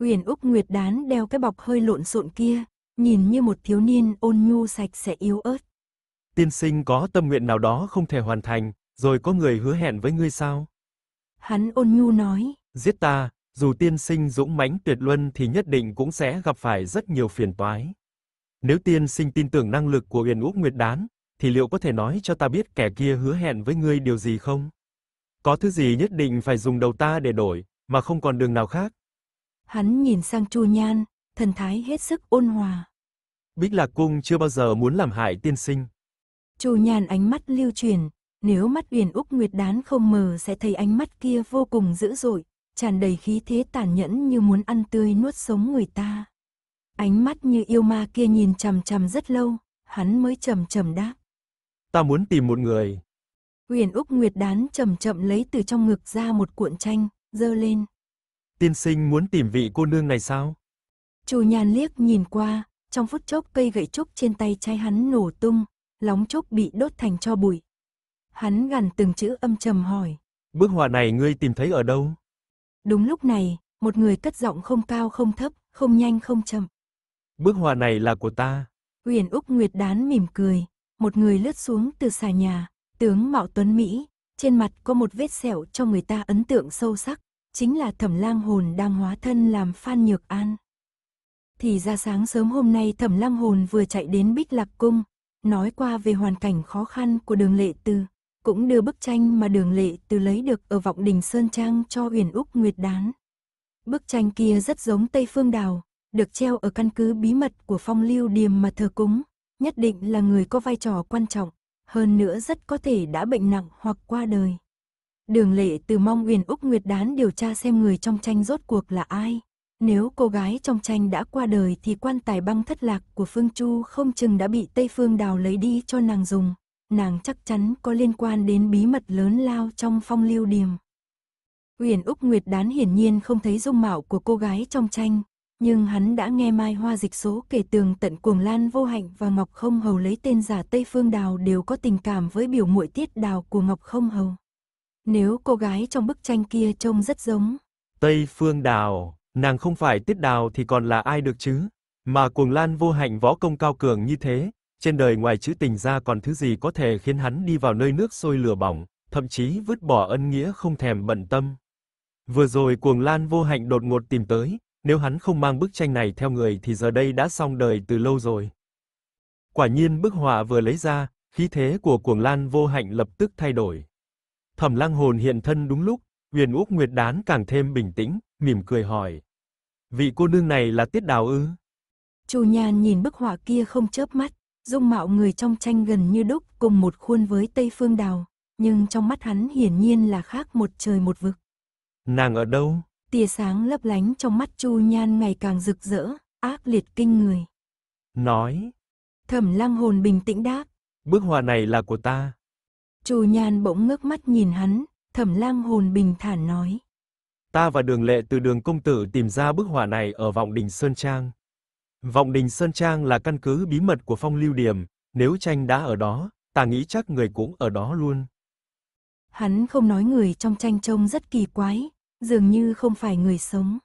Huyền Úc Nguyệt đán đeo cái bọc hơi lộn xộn kia, nhìn như một thiếu niên ôn nhu sạch sẽ yếu ớt. Tiên sinh có tâm nguyện nào đó không thể hoàn thành, rồi có người hứa hẹn với ngươi sao? Hắn ôn nhu nói. Giết ta, dù tiên sinh dũng mãnh tuyệt luân thì nhất định cũng sẽ gặp phải rất nhiều phiền toái. Nếu tiên sinh tin tưởng năng lực của Huyền Úc Nguyệt Đán, thì liệu có thể nói cho ta biết kẻ kia hứa hẹn với ngươi điều gì không? Có thứ gì nhất định phải dùng đầu ta để đổi, mà không còn đường nào khác. Hắn nhìn sang Chu Nhan, thần thái hết sức ôn hòa. Bích Lạc Cung chưa bao giờ muốn làm hại tiên sinh. Chu Nhan ánh mắt lưu truyền, nếu mắt Uyển Úc Nguyệt Đán không mờ sẽ thấy ánh mắt kia vô cùng dữ dội, tràn đầy khí thế tàn nhẫn như muốn ăn tươi nuốt sống người ta. Ánh mắt như yêu ma kia nhìn chằm chằm rất lâu, hắn mới trầm trầm đáp. Ta muốn tìm một người, Uyển Úc Nguyệt đán chậm chậm lấy từ trong ngực ra một cuộn tranh, dơ lên. Tiên sinh muốn tìm vị cô nương này sao? Chủ nhàn liếc nhìn qua, trong phút chốc cây gậy trúc trên tay trai hắn nổ tung, lóng trúc bị đốt thành cho bụi. Hắn gằn từng chữ âm trầm hỏi. Bức họa này ngươi tìm thấy ở đâu? Đúng lúc này, một người cất giọng không cao không thấp, không nhanh không chậm. Bức họa này là của ta. Uyển Úc Nguyệt đán mỉm cười, một người lướt xuống từ xà nhà, Tướng Mạo Tuấn Mỹ, trên mặt có một vết sẹo cho người ta ấn tượng sâu sắc, chính là thẩm lang hồn đang hóa thân làm Phan Nhược An. Thì ra sáng sớm hôm nay thẩm lang hồn vừa chạy đến Bích Lạc Cung, nói qua về hoàn cảnh khó khăn của đường lệ từ, cũng đưa bức tranh mà đường lệ từ lấy được ở vọng đình Sơn Trang cho huyền Úc Nguyệt Đán. Bức tranh kia rất giống Tây Phương Đào, được treo ở căn cứ bí mật của phong lưu điềm mà thờ cúng, nhất định là người có vai trò quan trọng, hơn nữa rất có thể đã bệnh nặng hoặc qua đời. Đường lệ từ mong Uyển Úc Nguyệt đán điều tra xem người trong tranh rốt cuộc là ai. Nếu cô gái trong tranh đã qua đời thì quan tài băng thất lạc của Phương Chu không chừng đã bị Tây Phương Đào lấy đi cho nàng dùng. Nàng chắc chắn có liên quan đến bí mật lớn lao trong phong lưu điềm. Uyển Úc Nguyệt đán hiển nhiên không thấy dung mạo của cô gái trong tranh, nhưng hắn đã nghe Mai Hoa Dịch Số kể tường tận Cuồng Lan Vô Hạnh và Ngọc Không Hầu lấy tên giả Tây Phương Đào đều có tình cảm với biểu muội Tiết Đào của Ngọc Không Hầu. Nếu cô gái trong bức tranh kia trông rất giống Tây Phương Đào, nàng không phải Tiết Đào thì còn là ai được chứ? Mà Cuồng Lan Vô Hạnh võ công cao cường như thế, trên đời ngoài chữ tình ra còn thứ gì có thể khiến hắn đi vào nơi nước sôi lửa bỏng, thậm chí vứt bỏ ân nghĩa không thèm bận tâm. Vừa rồi Cuồng Lan Vô Hạnh đột ngột tìm tới, nếu hắn không mang bức tranh này theo người thì giờ đây đã xong đời từ lâu rồi. Quả nhiên bức họa vừa lấy ra, khí thế của Cuồng Lan vô hạnh lập tức thay đổi. Thẩm Lăng Hồn hiện thân đúng lúc, Huyền Úc Nguyệt Đán càng thêm bình tĩnh, mỉm cười hỏi: "Vị cô nương này là Tiết Đào ư?" Chu Nhan nhìn bức họa kia không chớp mắt, dung mạo người trong tranh gần như đúc cùng một khuôn với Tây Phương Đào, nhưng trong mắt hắn hiển nhiên là khác một trời một vực. "Nàng ở đâu?" tia sáng lấp lánh trong mắt Chu Nhan ngày càng rực rỡ, ác liệt kinh người. Nói. Thẩm lăng hồn bình tĩnh đáp. Bức họa này là của ta. Chu Nhan bỗng ngước mắt nhìn hắn, thẩm lăng hồn bình thản nói. Ta và đường lệ từ đường công tử tìm ra bức họa này ở vọng đình Sơn Trang. Vọng đình Sơn Trang là căn cứ bí mật của phong lưu điểm, nếu tranh đã ở đó, ta nghĩ chắc người cũng ở đó luôn. Hắn không nói người trong tranh trông rất kỳ quái, dường như không phải người sống.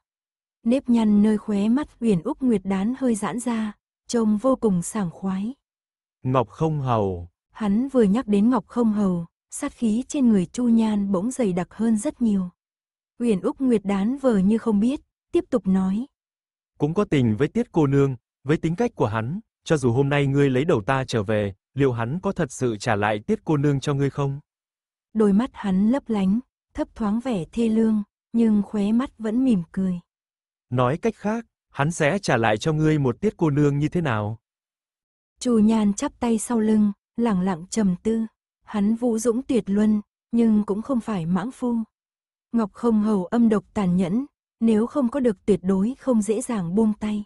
Nếp nhăn nơi khóe mắt Uyển Úc Nguyệt đán hơi giãn ra, trông vô cùng sảng khoái. Ngọc không hầu. Hắn vừa nhắc đến Ngọc không hầu, sát khí trên người Chu Nhan bỗng dày đặc hơn rất nhiều. Uyển Úc Nguyệt đán vờ như không biết, tiếp tục nói. Cũng có tình với tiết cô nương, với tính cách của hắn, cho dù hôm nay ngươi lấy đầu ta trở về, liệu hắn có thật sự trả lại tiết cô nương cho ngươi không? Đôi mắt hắn lấp lánh, thấp thoáng vẻ thê lương, nhưng khóe mắt vẫn mỉm cười. Nói cách khác, hắn sẽ trả lại cho ngươi một tiết cô nương như thế nào? Chu Nhan chắp tay sau lưng, lẳng lặng trầm tư. Hắn vũ dũng tuyệt luân, nhưng cũng không phải mãng phu. Ngọc không hầu âm độc tàn nhẫn, nếu không có được tuyệt đối không dễ dàng buông tay.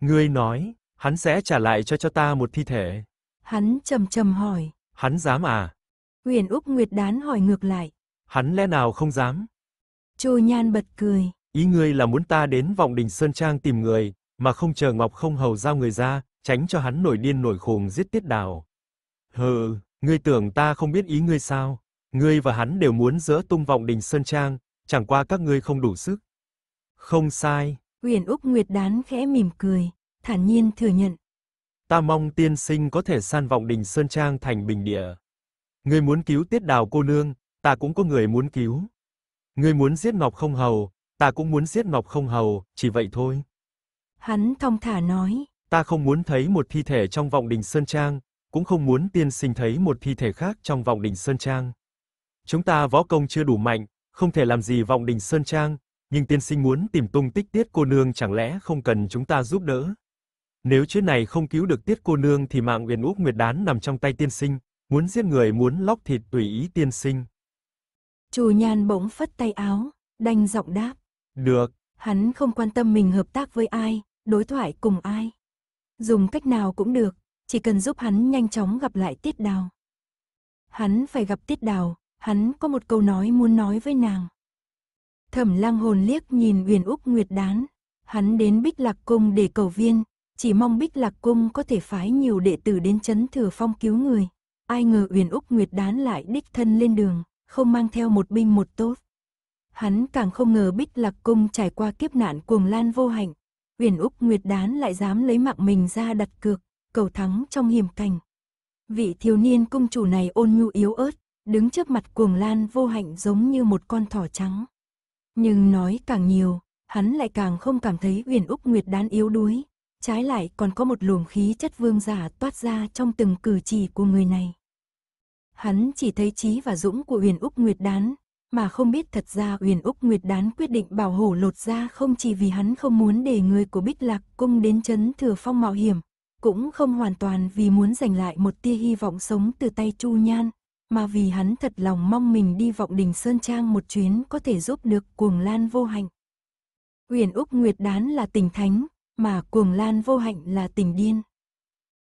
Ngươi nói, hắn sẽ trả lại cho cho ta một thi thể. Hắn trầm trầm hỏi. Hắn dám à? Huyền Úc Nguyệt Đán hỏi ngược lại. Hắn lẽ nào không dám? Chu Nhan bật cười. Ý ngươi là muốn ta đến vọng đình Sơn Trang tìm người, mà không chờ Ngọc không hầu giao người ra, tránh cho hắn nổi điên nổi khùng giết tiết đào. Hừ, ngươi tưởng ta không biết ý ngươi sao? Ngươi và hắn đều muốn dỡ tung vọng đình Sơn Trang, chẳng qua các ngươi không đủ sức. Không sai. Uyển Úc Nguyệt đán khẽ mỉm cười, thản nhiên thừa nhận. Ta mong tiên sinh có thể san vọng đình Sơn Trang thành bình địa. Ngươi muốn cứu tiết đào cô nương, ta cũng có người muốn cứu. Ngươi muốn giết Ngọc Không Hầu, ta cũng muốn giết Ngọc Không Hầu, chỉ vậy thôi. Hắn thong thả nói. Ta không muốn thấy một thi thể trong vọng đình Sơn Trang, cũng không muốn tiên sinh thấy một thi thể khác trong vọng đình Sơn Trang. Chúng ta võ công chưa đủ mạnh, không thể làm gì vọng đình Sơn Trang, nhưng tiên sinh muốn tìm tung tích tiết cô nương chẳng lẽ không cần chúng ta giúp đỡ. Nếu chuyện này không cứu được tiết cô nương thì mạng uyển úc nguyệt đán nằm trong tay tiên sinh, muốn giết người muốn lóc thịt tùy ý tiên sinh. Chu Nhan bỗng phất tay áo, đanh giọng đáp. Được. Hắn không quan tâm mình hợp tác với ai, đối thoại cùng ai. Dùng cách nào cũng được, chỉ cần giúp hắn nhanh chóng gặp lại Tiết Đào. Hắn phải gặp Tiết Đào, hắn có một câu nói muốn nói với nàng. Thẩm lang hồn liếc nhìn Uyển Úc Nguyệt đán. Hắn đến Bích Lạc Cung để cầu viên, chỉ mong Bích Lạc Cung có thể phái nhiều đệ tử đến chấn thừa phong cứu người. Ai ngờ Uyển Úc Nguyệt đán lại đích thân lên đường không mang theo một binh một tốt. Hắn càng không ngờ Bích Lạc Cung trải qua kiếp nạn cuồng lan vô hạnh, Uyển Úc Nguyệt Đán lại dám lấy mạng mình ra đặt cược, cầu thắng trong hiểm cảnh. Vị thiếu niên cung chủ này ôn nhu yếu ớt, đứng trước mặt cuồng lan vô hạnh giống như một con thỏ trắng. Nhưng nói càng nhiều, hắn lại càng không cảm thấy Uyển Úc Nguyệt Đán yếu đuối, trái lại còn có một luồng khí chất vương giả toát ra trong từng cử chỉ của người này. Hắn chỉ thấy trí và dũng của Huyền Úc Nguyệt Đán, mà không biết thật ra Huyền Úc Nguyệt Đán quyết định bảo hổ lột ra không chỉ vì hắn không muốn để người của Bích Lạc cung đến chấn thừa phong mạo hiểm, cũng không hoàn toàn vì muốn giành lại một tia hy vọng sống từ tay Chu Nhan, mà vì hắn thật lòng mong mình đi vọng đình Sơn Trang một chuyến có thể giúp được cuồng lan vô hạnh. Huyền Úc Nguyệt Đán là tình thánh, mà cuồng lan vô hạnh là tình điên.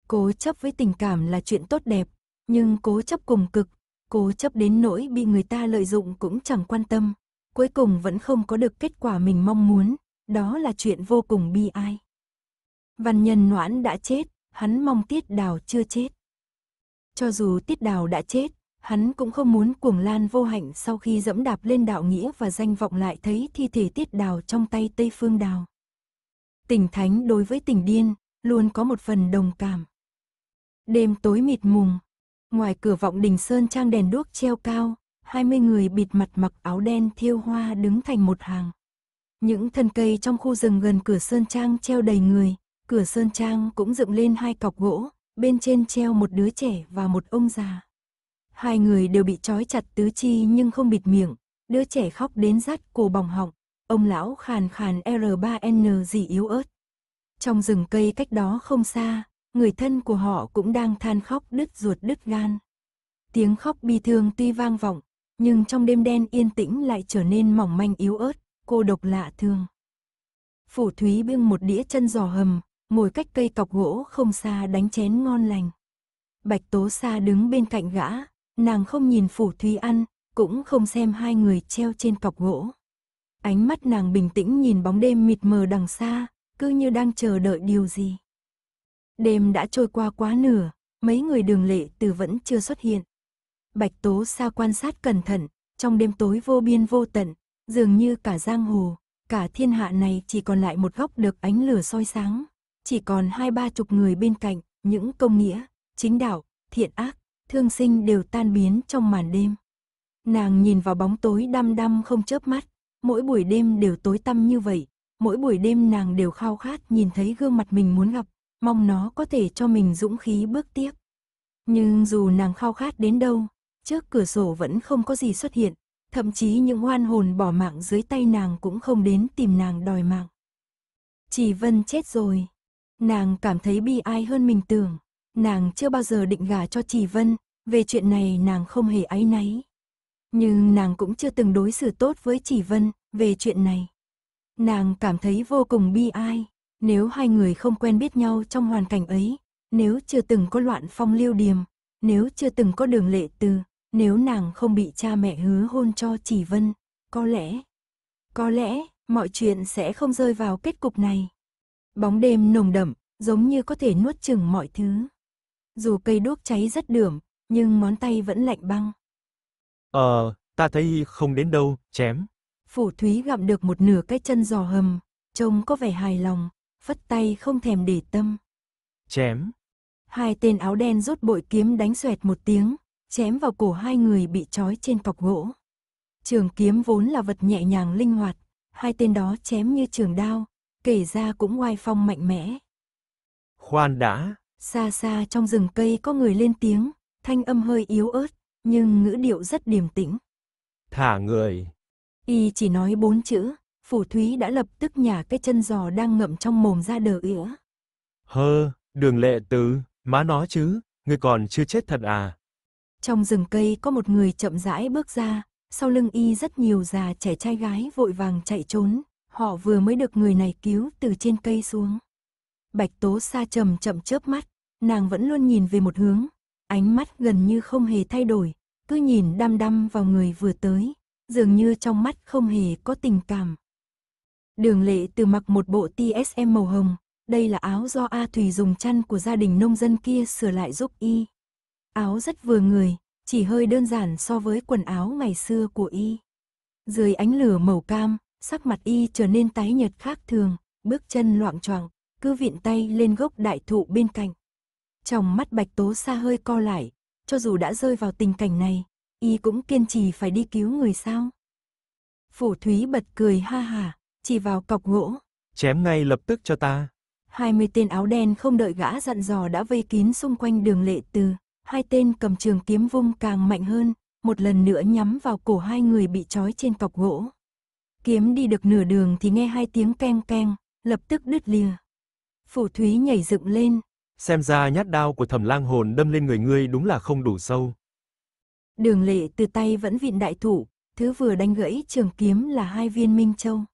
Cố chấp với tình cảm là chuyện tốt đẹp, nhưng cố chấp cùng cực, cố chấp đến nỗi bị người ta lợi dụng cũng chẳng quan tâm, cuối cùng vẫn không có được kết quả mình mong muốn, đó là chuyện vô cùng bi ai. Văn nhân noãn đã chết, hắn mong tiết đào chưa chết. Cho dù tiết đào đã chết, hắn cũng không muốn cuồng lan vô hạnh sau khi dẫm đạp lên đạo nghĩa và danh vọng lại thấy thi thể tiết đào trong tay Tây Phương Đào. Tỉnh thánh đối với tỉnh điên, luôn có một phần đồng cảm. Đêm tối mịt mùng, Ngoài cửa vọng đình sơn trang đèn đuốc treo cao, 20 người bịt mặt mặc áo đen thiêu hoa đứng thành một hàng. Những thân cây trong khu rừng gần cửa sơn trang treo đầy người, cửa sơn trang cũng dựng lên hai cọc gỗ, bên trên treo một đứa trẻ và một ông già. Hai người đều bị trói chặt tứ chi nhưng không bịt miệng, đứa trẻ khóc đến rát cổ bỏng họng, ông lão khàn khàn R3N gì yếu ớt. Trong rừng cây cách đó không xa, người thân của họ cũng đang than khóc đứt ruột đứt gan. Tiếng khóc bi thương tuy vang vọng, nhưng trong đêm đen yên tĩnh lại trở nên mỏng manh yếu ớt, cô độc lạ thương. Phủ Thúy bưng một đĩa chân giò hầm, ngồi cách cây cọc gỗ không xa đánh chén ngon lành. Bạch Tố Sa đứng bên cạnh gã, nàng không nhìn Phủ Thúy ăn, cũng không xem hai người treo trên cọc gỗ. Ánh mắt nàng bình tĩnh nhìn bóng đêm mịt mờ đằng xa, cứ như đang chờ đợi điều gì. Đêm đã trôi qua quá nửa, mấy người đường lệ từ vẫn chưa xuất hiện. Bạch Tố Sa quan sát cẩn thận, trong đêm tối vô biên vô tận, dường như cả giang hồ, cả thiên hạ này chỉ còn lại một góc được ánh lửa soi sáng, chỉ còn hai ba chục người bên cạnh, những công nghĩa, chính đạo, thiện ác, thương sinh đều tan biến trong màn đêm. Nàng nhìn vào bóng tối đăm đăm không chớp mắt, mỗi buổi đêm đều tối tăm như vậy, mỗi buổi đêm nàng đều khao khát nhìn thấy gương mặt mình muốn gặp, mong nó có thể cho mình dũng khí bước tiếp. Nhưng dù nàng khao khát đến đâu, trước cửa sổ vẫn không có gì xuất hiện, thậm chí những hoan hồn bỏ mạng dưới tay nàng cũng không đến tìm nàng đòi mạng. Chỉ Vân chết rồi. Nàng cảm thấy bi ai hơn mình tưởng, nàng chưa bao giờ định gả cho Chỉ Vân, về chuyện này nàng không hề áy náy. Nhưng nàng cũng chưa từng đối xử tốt với Chỉ Vân về chuyện này. Nàng cảm thấy vô cùng bi ai. Nếu hai người không quen biết nhau trong hoàn cảnh ấy, nếu chưa từng có loạn phong lưu điềm, nếu chưa từng có đường lệ từ, nếu nàng không bị cha mẹ hứa hôn cho chỉ vân, có lẽ, có lẽ mọi chuyện sẽ không rơi vào kết cục này. Bóng đêm nồng đậm, giống như có thể nuốt chừng mọi thứ. Dù cây đuốc cháy rất đượm, nhưng món tay vẫn lạnh băng. Ờ, ta thấy không đến đâu, chém. Phủ Thúy gặm được một nửa cái chân giò hầm, trông có vẻ hài lòng, phất tay không thèm để tâm. Chém. Hai tên áo đen rút bội kiếm đánh xoẹt một tiếng, chém vào cổ hai người bị trói trên cọc gỗ. Trường kiếm vốn là vật nhẹ nhàng linh hoạt, hai tên đó chém như trường đao, kể ra cũng oai phong mạnh mẽ. Khoan đã. Xa xa trong rừng cây có người lên tiếng, thanh âm hơi yếu ớt, nhưng ngữ điệu rất điềm tĩnh. Thả người. Y chỉ nói bốn chữ, Phủ Thúy đã lập tức nhả cái chân giò đang ngậm trong mồm ra đờ ỉa. Hơ, đường lệ tứ, má nó chứ, ngươi còn chưa chết thật à? Trong rừng cây có một người chậm rãi bước ra, sau lưng y rất nhiều già trẻ trai gái vội vàng chạy trốn, họ vừa mới được người này cứu từ trên cây xuống. Bạch Tố Sa chậm chậm chớp mắt, nàng vẫn luôn nhìn về một hướng, ánh mắt gần như không hề thay đổi, cứ nhìn đăm đăm vào người vừa tới, dường như trong mắt không hề có tình cảm. Đường lệ từ mặc một bộ TSM màu hồng, đây là áo do A Thùy dùng chăn của gia đình nông dân kia sửa lại giúp y. Áo rất vừa người, chỉ hơi đơn giản so với quần áo ngày xưa của y. Dưới ánh lửa màu cam, sắc mặt y trở nên tái nhợt khác thường, bước chân loạn choạng, cứ vịn tay lên gốc đại thụ bên cạnh. Trong mắt Bạch Tố xa hơi co lại, cho dù đã rơi vào tình cảnh này, y cũng kiên trì phải đi cứu người sao. phủ Thúy bật cười ha hà chỉ vào cọc gỗ. Chém ngay lập tức cho ta. 20 tên áo đen không đợi gã dặn dò đã vây kín xung quanh đường lệ từ. Hai tên cầm trường kiếm vung càng mạnh hơn, một lần nữa nhắm vào cổ hai người bị trói trên cọc gỗ. Kiếm đi được nửa đường thì nghe hai tiếng keng keng, lập tức đứt lìa. phủ Thúy nhảy dựng lên. Xem ra nhát đao của thẩm lang hồn đâm lên người ngươi đúng là không đủ sâu. Đường lệ từ tay vẫn vịn đại thủ, thứ vừa đánh gãy trường kiếm là hai viên minh châu.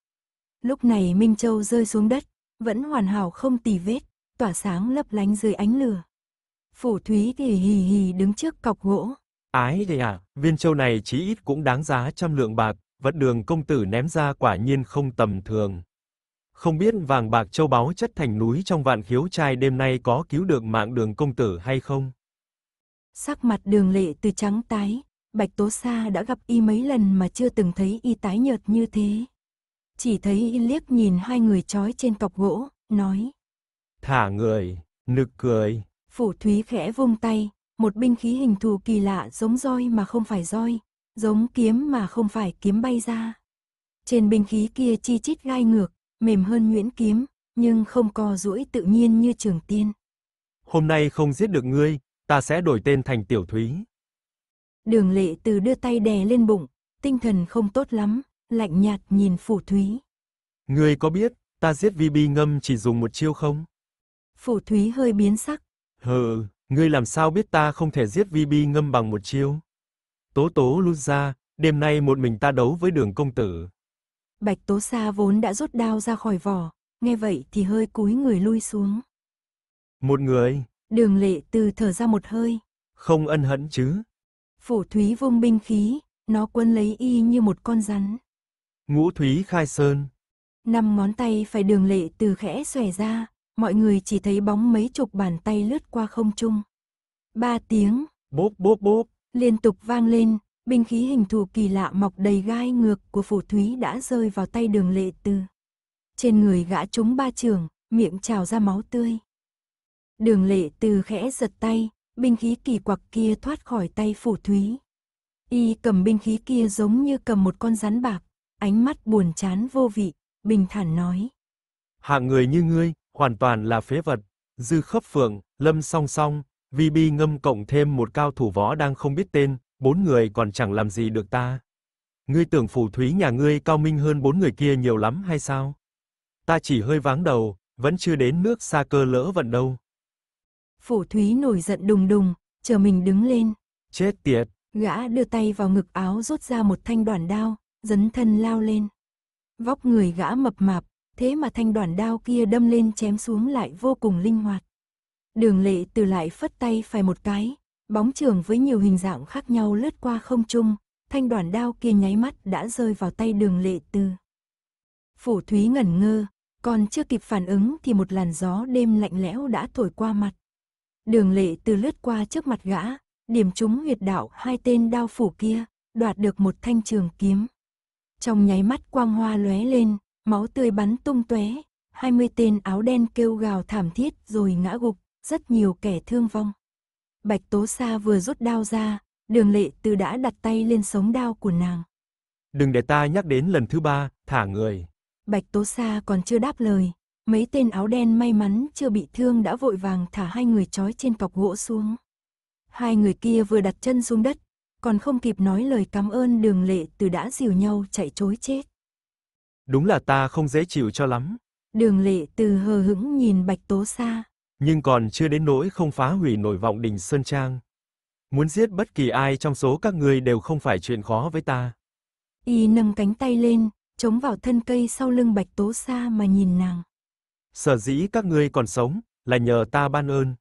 Lúc này Minh Châu rơi xuống đất, vẫn hoàn hảo không tì vết, tỏa sáng lấp lánh dưới ánh lửa. phủ Thúy thì hì hì đứng trước cọc gỗ. Ái đây à, viên châu này chí ít cũng đáng giá trăm lượng bạc, vật đường công tử ném ra quả nhiên không tầm thường. Không biết vàng bạc châu báu chất thành núi trong vạn khiếu trai đêm nay có cứu được mạng đường công tử hay không? Sắc mặt đường lệ từ trắng tái, Bạch Tố Sa đã gặp y mấy lần mà chưa từng thấy y tái nhợt như thế chỉ thấy liếc nhìn hai người trói trên cọc gỗ, nói. Thả người, nực cười. Phủ thúy khẽ vung tay, một binh khí hình thù kỳ lạ giống roi mà không phải roi, giống kiếm mà không phải kiếm bay ra. Trên binh khí kia chi chít gai ngược, mềm hơn nhuyễn kiếm, nhưng không co duỗi tự nhiên như trường tiên. Hôm nay không giết được ngươi, ta sẽ đổi tên thành Tiểu Thúy. Đường lệ từ đưa tay đè lên bụng, tinh thần không tốt lắm, lạnh nhạt nhìn Phủ Thúy. Ngươi có biết, ta giết Vi Bi Ngâm chỉ dùng một chiêu không? Phủ Thúy hơi biến sắc. Hừ, ngươi làm sao biết ta không thể giết Vi Bi Ngâm bằng một chiêu? Tố Tố lút ra, đêm nay một mình ta đấu với Đường công tử. Bạch Tố xa vốn đã rút đao ra khỏi vỏ, nghe vậy thì hơi cúi người lui xuống. Một người. Đường Lệ từ thở ra một hơi. Không ân hận chứ? Phủ Thúy vung binh khí, nó quân lấy y như một con rắn. Ngũ Thúy Khai Sơn. Năm ngón tay phải đường lệ từ khẽ xòe ra, mọi người chỉ thấy bóng mấy chục bàn tay lướt qua không trung. Ba tiếng. Bốp bốp bốp. Liên tục vang lên, binh khí hình thù kỳ lạ mọc đầy gai ngược của Phủ thúy đã rơi vào tay đường lệ từ. Trên người gã trúng ba trường, miệng trào ra máu tươi. Đường lệ từ khẽ giật tay, binh khí kỳ quặc kia thoát khỏi tay Phủ thúy. Y cầm binh khí kia giống như cầm một con rắn bạc ánh mắt buồn chán vô vị, bình thản nói. Hạng người như ngươi, hoàn toàn là phế vật. Dư khớp phượng, lâm song song, vi bi ngâm cộng thêm một cao thủ võ đang không biết tên, bốn người còn chẳng làm gì được ta. Ngươi tưởng phù thúy nhà ngươi cao minh hơn bốn người kia nhiều lắm hay sao? Ta chỉ hơi váng đầu, vẫn chưa đến nước xa cơ lỡ vận đâu. Phủ thúy nổi giận đùng đùng, chờ mình đứng lên. Chết tiệt. Gã đưa tay vào ngực áo rút ra một thanh đoàn đao, dấn thân lao lên. Vóc người gã mập mạp, thế mà thanh đoạn đao kia đâm lên chém xuống lại vô cùng linh hoạt. Đường lệ từ lại phất tay phải một cái, bóng trường với nhiều hình dạng khác nhau lướt qua không trung, thanh đoạn đao kia nháy mắt đã rơi vào tay đường lệ từ. Phủ Thúy ngẩn ngơ, còn chưa kịp phản ứng thì một làn gió đêm lạnh lẽo đã thổi qua mặt. Đường lệ từ lướt qua trước mặt gã, điểm trúng huyệt đạo hai tên đao phủ kia, đoạt được một thanh trường kiếm. Trong nháy mắt quang hoa lóe lên, máu tươi bắn tung tóe, 20 tên áo đen kêu gào thảm thiết rồi ngã gục, rất nhiều kẻ thương vong. Bạch Tố Sa vừa rút đao ra, Đường Lệ Từ đã đặt tay lên sống đao của nàng. Đừng để ta nhắc đến lần thứ ba, thả người. Bạch Tố Sa còn chưa đáp lời, mấy tên áo đen may mắn chưa bị thương đã vội vàng thả hai người trói trên cọc gỗ xuống. Hai người kia vừa đặt chân xuống đất, còn không kịp nói lời cảm ơn đường lệ từ đã dìu nhau chạy chối chết. Đúng là ta không dễ chịu cho lắm. Đường lệ từ hờ hững nhìn bạch tố xa. Nhưng còn chưa đến nỗi không phá hủy nổi vọng đình Sơn Trang. Muốn giết bất kỳ ai trong số các ngươi đều không phải chuyện khó với ta. Y nâng cánh tay lên, chống vào thân cây sau lưng bạch tố xa mà nhìn nàng. Sở dĩ các ngươi còn sống, là nhờ ta ban ơn.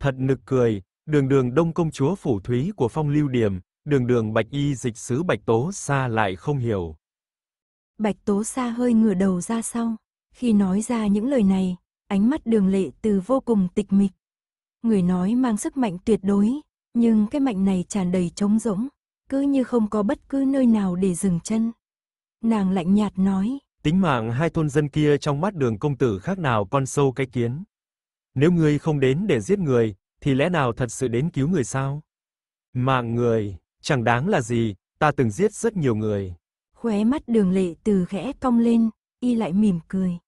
Thật nực cười, Đường đường đông công chúa phủ thúy của phong lưu điểm, đường đường bạch y dịch sứ bạch tố xa lại không hiểu. Bạch tố xa hơi ngửa đầu ra sau. Khi nói ra những lời này, ánh mắt đường lệ từ vô cùng tịch mịch. Người nói mang sức mạnh tuyệt đối, nhưng cái mạnh này tràn đầy trống rỗng, cứ như không có bất cứ nơi nào để dừng chân. Nàng lạnh nhạt nói. Tính mạng hai thôn dân kia trong mắt đường công tử khác nào con sâu cái kiến. Nếu ngươi không đến để giết người, thì lẽ nào thật sự đến cứu người sao? Mạng người, chẳng đáng là gì, ta từng giết rất nhiều người. Khóe mắt đường lệ từ khẽ cong lên, y lại mỉm cười.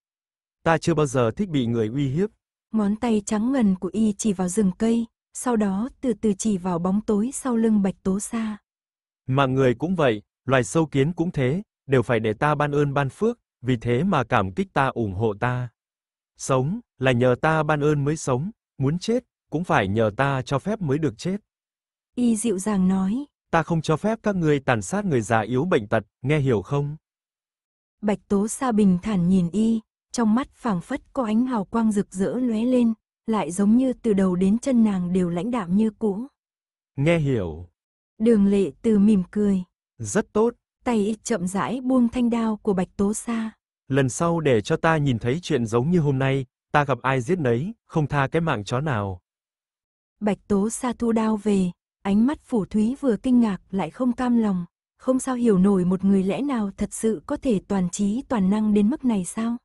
Ta chưa bao giờ thích bị người uy hiếp. Ngón tay trắng ngần của y chỉ vào rừng cây, sau đó từ từ chỉ vào bóng tối sau lưng bạch tố xa. Mạng người cũng vậy, loài sâu kiến cũng thế, đều phải để ta ban ơn ban phước, vì thế mà cảm kích ta ủng hộ ta. Sống, là nhờ ta ban ơn mới sống, muốn chết, cũng phải nhờ ta cho phép mới được chết. Y dịu dàng nói. Ta không cho phép các ngươi tàn sát người già yếu bệnh tật, nghe hiểu không? Bạch Tố Sa bình thản nhìn y, trong mắt phảng phất có ánh hào quang rực rỡ lóe lên, lại giống như từ đầu đến chân nàng đều lãnh đạm như cũ. Nghe hiểu. Đường lệ từ mỉm cười. Rất tốt. Tay y chậm rãi buông thanh đao của Bạch Tố Sa. Lần sau để cho ta nhìn thấy chuyện giống như hôm nay, ta gặp ai giết nấy, không tha cái mạng chó nào. Bạch Tố Sa thu đao về, ánh mắt phủ thúy vừa kinh ngạc lại không cam lòng, không sao hiểu nổi một người lẽ nào thật sự có thể toàn trí toàn năng đến mức này sao.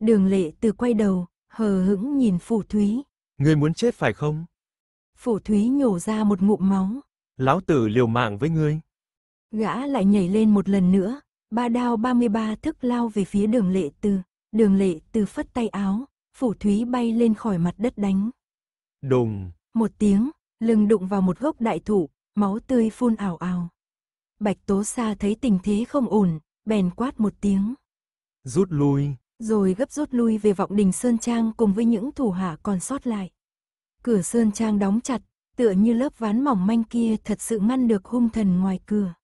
Đường lệ từ quay đầu, hờ hững nhìn phủ thúy. Ngươi muốn chết phải không? Phủ thúy nhổ ra một ngụm máu. Lão tử liều mạng với ngươi. Gã lại nhảy lên một lần nữa, ba đao 33 thức lao về phía đường lệ từ. Đường lệ từ phất tay áo, phủ thúy bay lên khỏi mặt đất đánh. Đùng! Một tiếng, lưng đụng vào một gốc đại thụ, máu tươi phun ảo ảo. Bạch Tố Sa thấy tình thế không ổn, bèn quát một tiếng. Rút lui. Rồi gấp rút lui về vọng đình Sơn Trang cùng với những thủ hạ còn sót lại. Cửa Sơn Trang đóng chặt, tựa như lớp ván mỏng manh kia thật sự ngăn được hung thần ngoài cửa.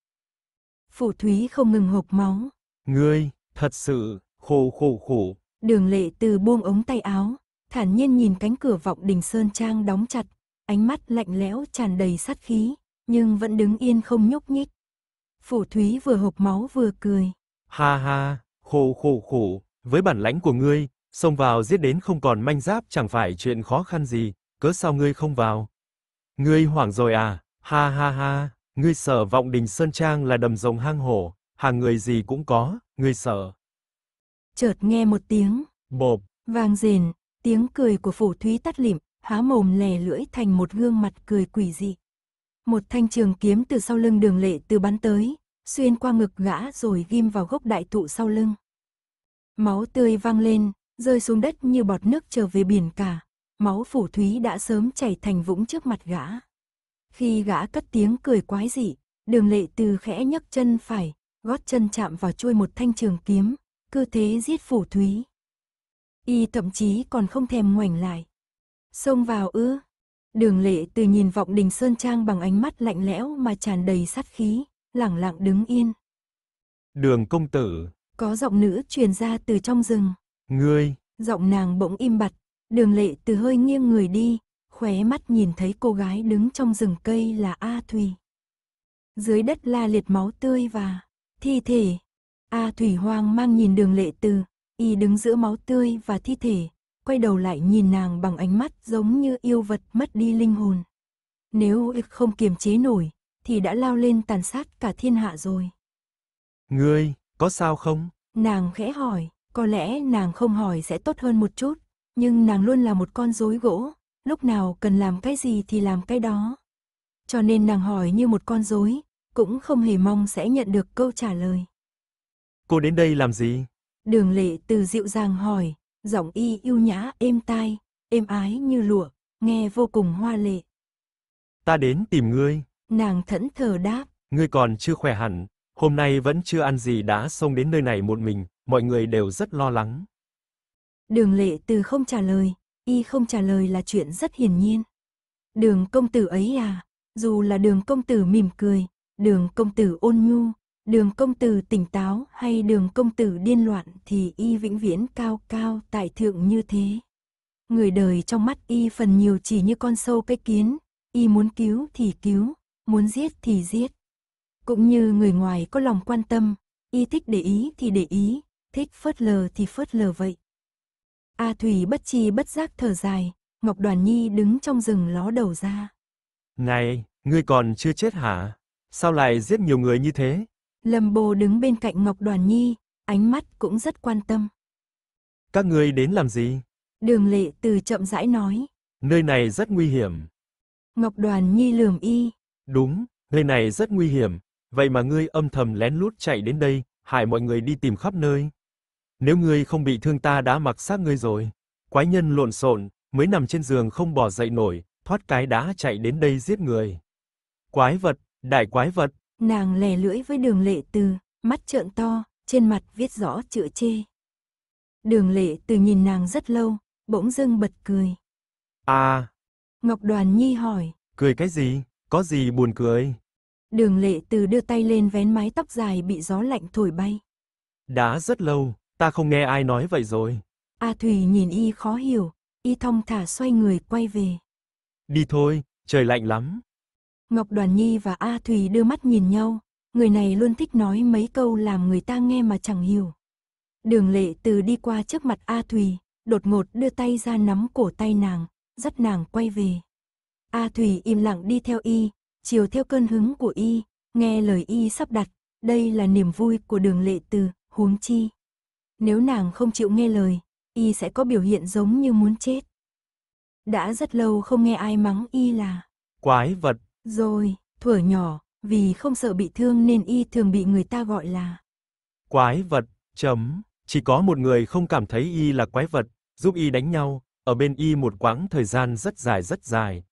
Phủ Thúy không ngừng hộc máu. Ngươi, thật sự, khổ khổ khổ. Đường lệ từ buông ống tay áo, thản nhiên nhìn cánh cửa vọng đình Sơn Trang đóng chặt, ánh mắt lạnh lẽo tràn đầy sát khí, nhưng vẫn đứng yên không nhúc nhích. Phủ Thúy vừa hộp máu vừa cười. Ha ha, khổ khổ khổ, với bản lãnh của ngươi, xông vào giết đến không còn manh giáp chẳng phải chuyện khó khăn gì, cớ sao ngươi không vào? Ngươi hoảng rồi à? Ha ha ha, ngươi sợ vọng đình Sơn Trang là đầm rồng hang hổ, hàng người gì cũng có, ngươi sợ. Chợt nghe một tiếng. Bộp. Vang rền, tiếng cười của Phủ thúy tắt lịm, há mồm lè lưỡi thành một gương mặt cười quỷ dị. Một thanh trường kiếm từ sau lưng đường lệ từ bắn tới, xuyên qua ngực gã rồi ghim vào gốc đại thụ sau lưng. Máu tươi văng lên, rơi xuống đất như bọt nước trở về biển cả. Máu phủ thúy đã sớm chảy thành vũng trước mặt gã. Khi gã cất tiếng cười quái dị, đường lệ từ khẽ nhấc chân phải, gót chân chạm vào chuôi một thanh trường kiếm, cơ thế giết phủ thúy. Y thậm chí còn không thèm ngoảnh lại. Xông vào ư? Đường lệ từ nhìn vọng đình Sơn Trang bằng ánh mắt lạnh lẽo mà tràn đầy sát khí, lẳng lặng đứng yên. Đường công tử. Có giọng nữ truyền ra từ trong rừng. Ngươi. Giọng nàng bỗng im bặt, đường lệ từ hơi nghiêng người đi, khóe mắt nhìn thấy cô gái đứng trong rừng cây là A Thùy. Dưới đất la liệt máu tươi và thi thể. A Thủy hoang mang nhìn đường lệ từ, y đứng giữa máu tươi và thi thể, quay đầu lại nhìn nàng bằng ánh mắt giống như yêu vật mất đi linh hồn. Nếu ực không kiềm chế nổi, thì đã lao lên tàn sát cả thiên hạ rồi. Ngươi, có sao không? Nàng khẽ hỏi, có lẽ nàng không hỏi sẽ tốt hơn một chút, nhưng nàng luôn là một con rối gỗ, lúc nào cần làm cái gì thì làm cái đó. Cho nên nàng hỏi như một con rối, cũng không hề mong sẽ nhận được câu trả lời. Cô đến đây làm gì? Đường lệ từ dịu dàng hỏi, giọng y yêu nhã êm tai, êm ái như lụa, nghe vô cùng hoa lệ. Ta đến tìm ngươi. Nàng thẫn thờ đáp. Ngươi còn chưa khỏe hẳn, hôm nay vẫn chưa ăn gì đã xông đến nơi này một mình, mọi người đều rất lo lắng. Đường lệ từ không trả lời, y không trả lời là chuyện rất hiển nhiên. Đường công tử ấy à, dù là đường công tử mỉm cười, đường công tử ôn nhu, đường công tử tỉnh táo hay đường công tử điên loạn thì y vĩnh viễn cao cao tại thượng như thế. Người đời trong mắt y phần nhiều chỉ như con sâu cái kiến, y muốn cứu thì cứu, muốn giết thì giết. Cũng như người ngoài có lòng quan tâm, y thích để ý thì để ý, thích phớt lờ thì phớt lờ vậy. A Thủy bất chi bất giác thở dài, Ngọc Đoàn Nhi đứng trong rừng ló đầu ra. Này, ngươi còn chưa chết hả? Sao lại giết nhiều người như thế? Lâm Bồ đứng bên cạnh Ngọc Đoàn Nhi, ánh mắt cũng rất quan tâm. Các ngươi đến làm gì? Đường lệ từ chậm rãi nói. Nơi này rất nguy hiểm. Ngọc Đoàn Nhi lườm y. Đúng, nơi này rất nguy hiểm. Vậy mà ngươi âm thầm lén lút chạy đến đây, hại mọi người đi tìm khắp nơi. Nếu ngươi không bị thương ta đã mặc xác ngươi rồi. Quái nhân lộn xộn, mới nằm trên giường không bỏ dậy nổi, thoát cái đá chạy đến đây giết người. Quái vật, đại quái vật. Nàng lè lưỡi với đường lệ từ, mắt trợn to, trên mặt viết rõ chữ chê. Đường lệ từ nhìn nàng rất lâu, bỗng dưng bật cười. À! Ngọc Đoàn Nhi hỏi. Cười cái gì? Có gì buồn cười? Đường lệ từ đưa tay lên vén mái tóc dài bị gió lạnh thổi bay. Đã rất lâu, ta không nghe ai nói vậy rồi. A à Thùy nhìn y khó hiểu, y thong thả xoay người quay về. Đi thôi, trời lạnh lắm. Ngọc Đoàn Nhi và A Thùy đưa mắt nhìn nhau, người này luôn thích nói mấy câu làm người ta nghe mà chẳng hiểu. Đường lệ từ đi qua trước mặt A Thùy, đột ngột đưa tay ra nắm cổ tay nàng, dắt nàng quay về. A Thùy im lặng đi theo y, chiều theo cơn hứng của y, nghe lời y sắp đặt, đây là niềm vui của đường lệ từ, huống chi. Nếu nàng không chịu nghe lời, y sẽ có biểu hiện giống như muốn chết. Đã rất lâu không nghe ai mắng y là quái vật, rồi, thuở nhỏ, vì không sợ bị thương nên y thường bị người ta gọi là quái vật. Chấm. Chỉ có một người không cảm thấy y là quái vật, giúp y đánh nhau, ở bên y một quãng thời gian rất dài rất dài.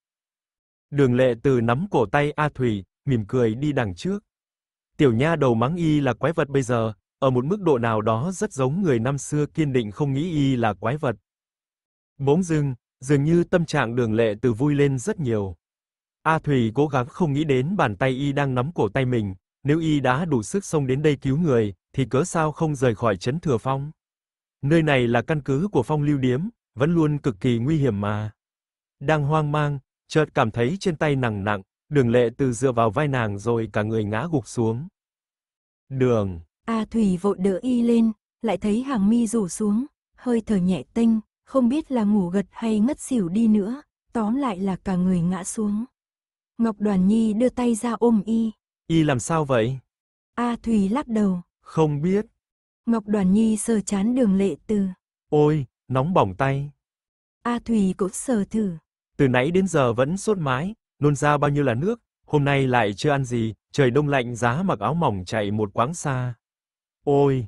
Đường Lệ Từ nắm cổ tay A Thủy, mỉm cười đi đằng trước. Tiểu nha đầu mắng y là quái vật bây giờ, ở một mức độ nào đó rất giống người năm xưa kiên định không nghĩ y là quái vật. Bỗng dưng, dường như tâm trạng Đường Lệ Từ vui lên rất nhiều. A Thùy cố gắng không nghĩ đến bàn tay y đang nắm cổ tay mình, nếu y đã đủ sức xông đến đây cứu người, thì cớ sao không rời khỏi trấn Thừa Phong? Nơi này là căn cứ của Phong Lưu Điếm, vẫn luôn cực kỳ nguy hiểm mà. Đang hoang mang, chợt cảm thấy trên tay nặng nặng, Đường Lệ từ dựa vào vai nàng rồi cả người ngã gục xuống. Đường. A à, Thùy vội đỡ y lên, lại thấy hàng mi rủ xuống, hơi thở nhẹ tênh, không biết là ngủ gật hay ngất xỉu đi nữa, tóm lại là cả người ngã xuống. Ngọc Đoàn Nhi đưa tay ra ôm y. Y làm sao vậy? A Thùy lắc đầu. Không biết. Ngọc Đoàn Nhi sờ chán đường lệ từ. Ôi, nóng bỏng tay. A Thùy cũng sờ thử. Từ nãy đến giờ vẫn sốt mái, nôn ra bao nhiêu là nước, hôm nay lại chưa ăn gì, trời đông lạnh giá mặc áo mỏng chạy một quãng xa. Ôi!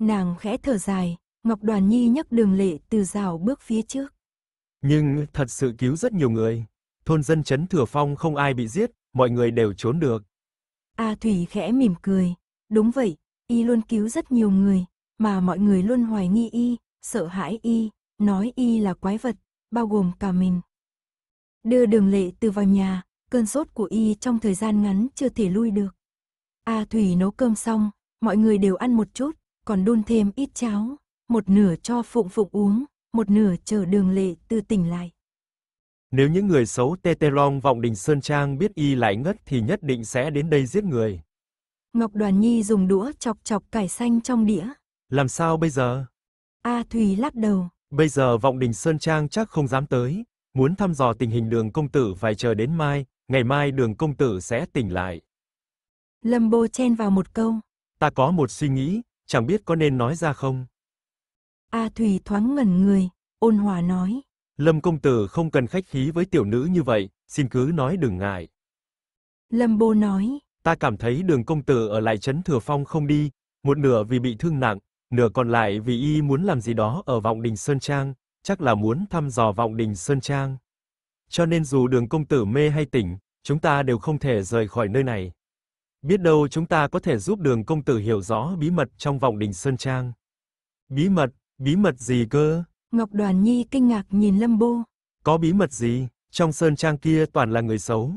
Nàng khẽ thở dài, Ngọc Đoàn Nhi nhấc đường lệ từ rào bước phía trước. Nhưng thật sự cứu rất nhiều người thôn dân trấn Thừa Phong không ai bị giết, mọi người đều trốn được. A à, Thủy khẽ mỉm cười, đúng vậy, y luôn cứu rất nhiều người, mà mọi người luôn hoài nghi y, sợ hãi y, nói y là quái vật, bao gồm cả mình. Đưa đường lệ từ vào nhà, cơn sốt của y trong thời gian ngắn chưa thể lui được. A à, Thủy nấu cơm xong, mọi người đều ăn một chút, còn đun thêm ít cháo, một nửa cho Phụng Phụng uống, một nửa chờ đường lệ từ tỉnh lại. Nếu những người xấu Tê vọng đình Sơn Trang biết y lại ngất thì nhất định sẽ đến đây giết người. Ngọc Đoàn Nhi dùng đũa chọc chọc cải xanh trong đĩa. Làm sao bây giờ? A Thùy lắc đầu. Bây giờ vọng đình Sơn Trang chắc không dám tới. Muốn thăm dò tình hình đường công tử phải chờ đến mai, ngày mai đường công tử sẽ tỉnh lại. Lâm Bô chen vào một câu. Ta có một suy nghĩ, chẳng biết có nên nói ra không? A Thùy thoáng ngẩn người, ôn hòa nói. Lâm công tử không cần khách khí với tiểu nữ như vậy, xin cứ nói đừng ngại. Lâm Bô nói, ta cảm thấy Đường công tử ở lại trấn Thừa Phong không đi, một nửa vì bị thương nặng, nửa còn lại vì y muốn làm gì đó ở Vọng Đình Sơn Trang, chắc là muốn thăm dò Vọng Đình Sơn Trang. Cho nên dù Đường công tử mê hay tỉnh, chúng ta đều không thể rời khỏi nơi này. Biết đâu chúng ta có thể giúp Đường công tử hiểu rõ bí mật trong Vọng Đình Sơn Trang. Bí mật? Bí mật gì cơ? Ngọc Đoàn Nhi kinh ngạc nhìn Lâm Bô. Có bí mật gì, trong sơn trang kia toàn là người xấu.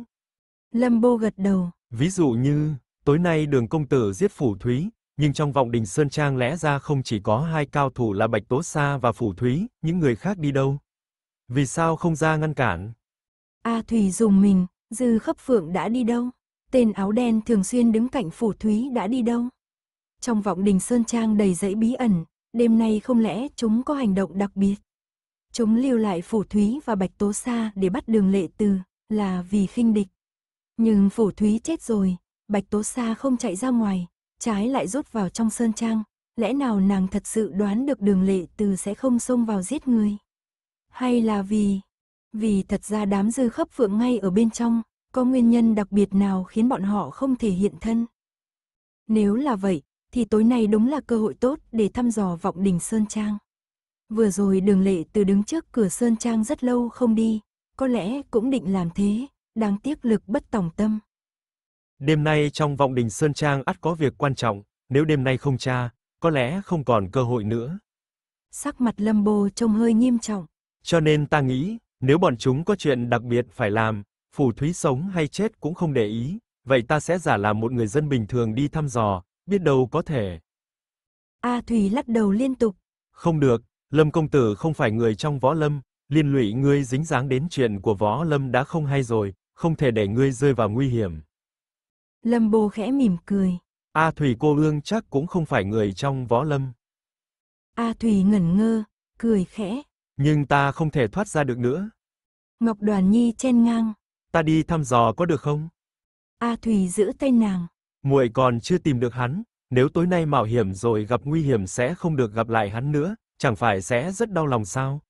Lâm Bô gật đầu. Ví dụ như, tối nay đường công tử giết phủ thúy, nhưng trong vọng đình sơn trang lẽ ra không chỉ có hai cao thủ là Bạch Tố Sa và phủ thúy, những người khác đi đâu? Vì sao không ra ngăn cản? A à, Thủy dùng mình, dư khấp phượng đã đi đâu? Tên áo đen thường xuyên đứng cạnh phủ thúy đã đi đâu? Trong vọng đình sơn trang đầy dãy bí ẩn, đêm nay không lẽ chúng có hành động đặc biệt? Chúng lưu lại phủ Thúy và Bạch Tố Sa để bắt đường lệ từ, là vì khinh địch. Nhưng phủ Thúy chết rồi, Bạch Tố Sa không chạy ra ngoài, trái lại rút vào trong sơn trang. Lẽ nào nàng thật sự đoán được đường lệ từ sẽ không xông vào giết người? Hay là vì... Vì thật ra đám dư khắp phượng ngay ở bên trong, có nguyên nhân đặc biệt nào khiến bọn họ không thể hiện thân? Nếu là vậy, thì tối nay đúng là cơ hội tốt để thăm dò vọng đỉnh Sơn Trang. Vừa rồi đường lệ từ đứng trước cửa Sơn Trang rất lâu không đi, có lẽ cũng định làm thế, đáng tiếc lực bất tòng tâm. Đêm nay trong vọng đỉnh Sơn Trang ắt có việc quan trọng, nếu đêm nay không tra, có lẽ không còn cơ hội nữa. Sắc mặt Lâm Bồ trông hơi nghiêm trọng. Cho nên ta nghĩ, nếu bọn chúng có chuyện đặc biệt phải làm, phù thúy sống hay chết cũng không để ý, vậy ta sẽ giả làm một người dân bình thường đi thăm dò, biết đâu có thể. A thủy lắc đầu liên tục. Không được, Lâm công tử không phải người trong võ lâm, liên lụy ngươi dính dáng đến chuyện của võ lâm đã không hay rồi, không thể để ngươi rơi vào nguy hiểm. Lâm Bồ khẽ mỉm cười. A thủy cô ương chắc cũng không phải người trong võ lâm. A thủy ngẩn ngơ, cười khẽ. Nhưng ta không thể thoát ra được nữa. Ngọc Đoàn Nhi chen ngang. Ta đi thăm dò có được không? A thủy giữ tay nàng muội còn chưa tìm được hắn, nếu tối nay mạo hiểm rồi gặp nguy hiểm sẽ không được gặp lại hắn nữa, chẳng phải sẽ rất đau lòng sao?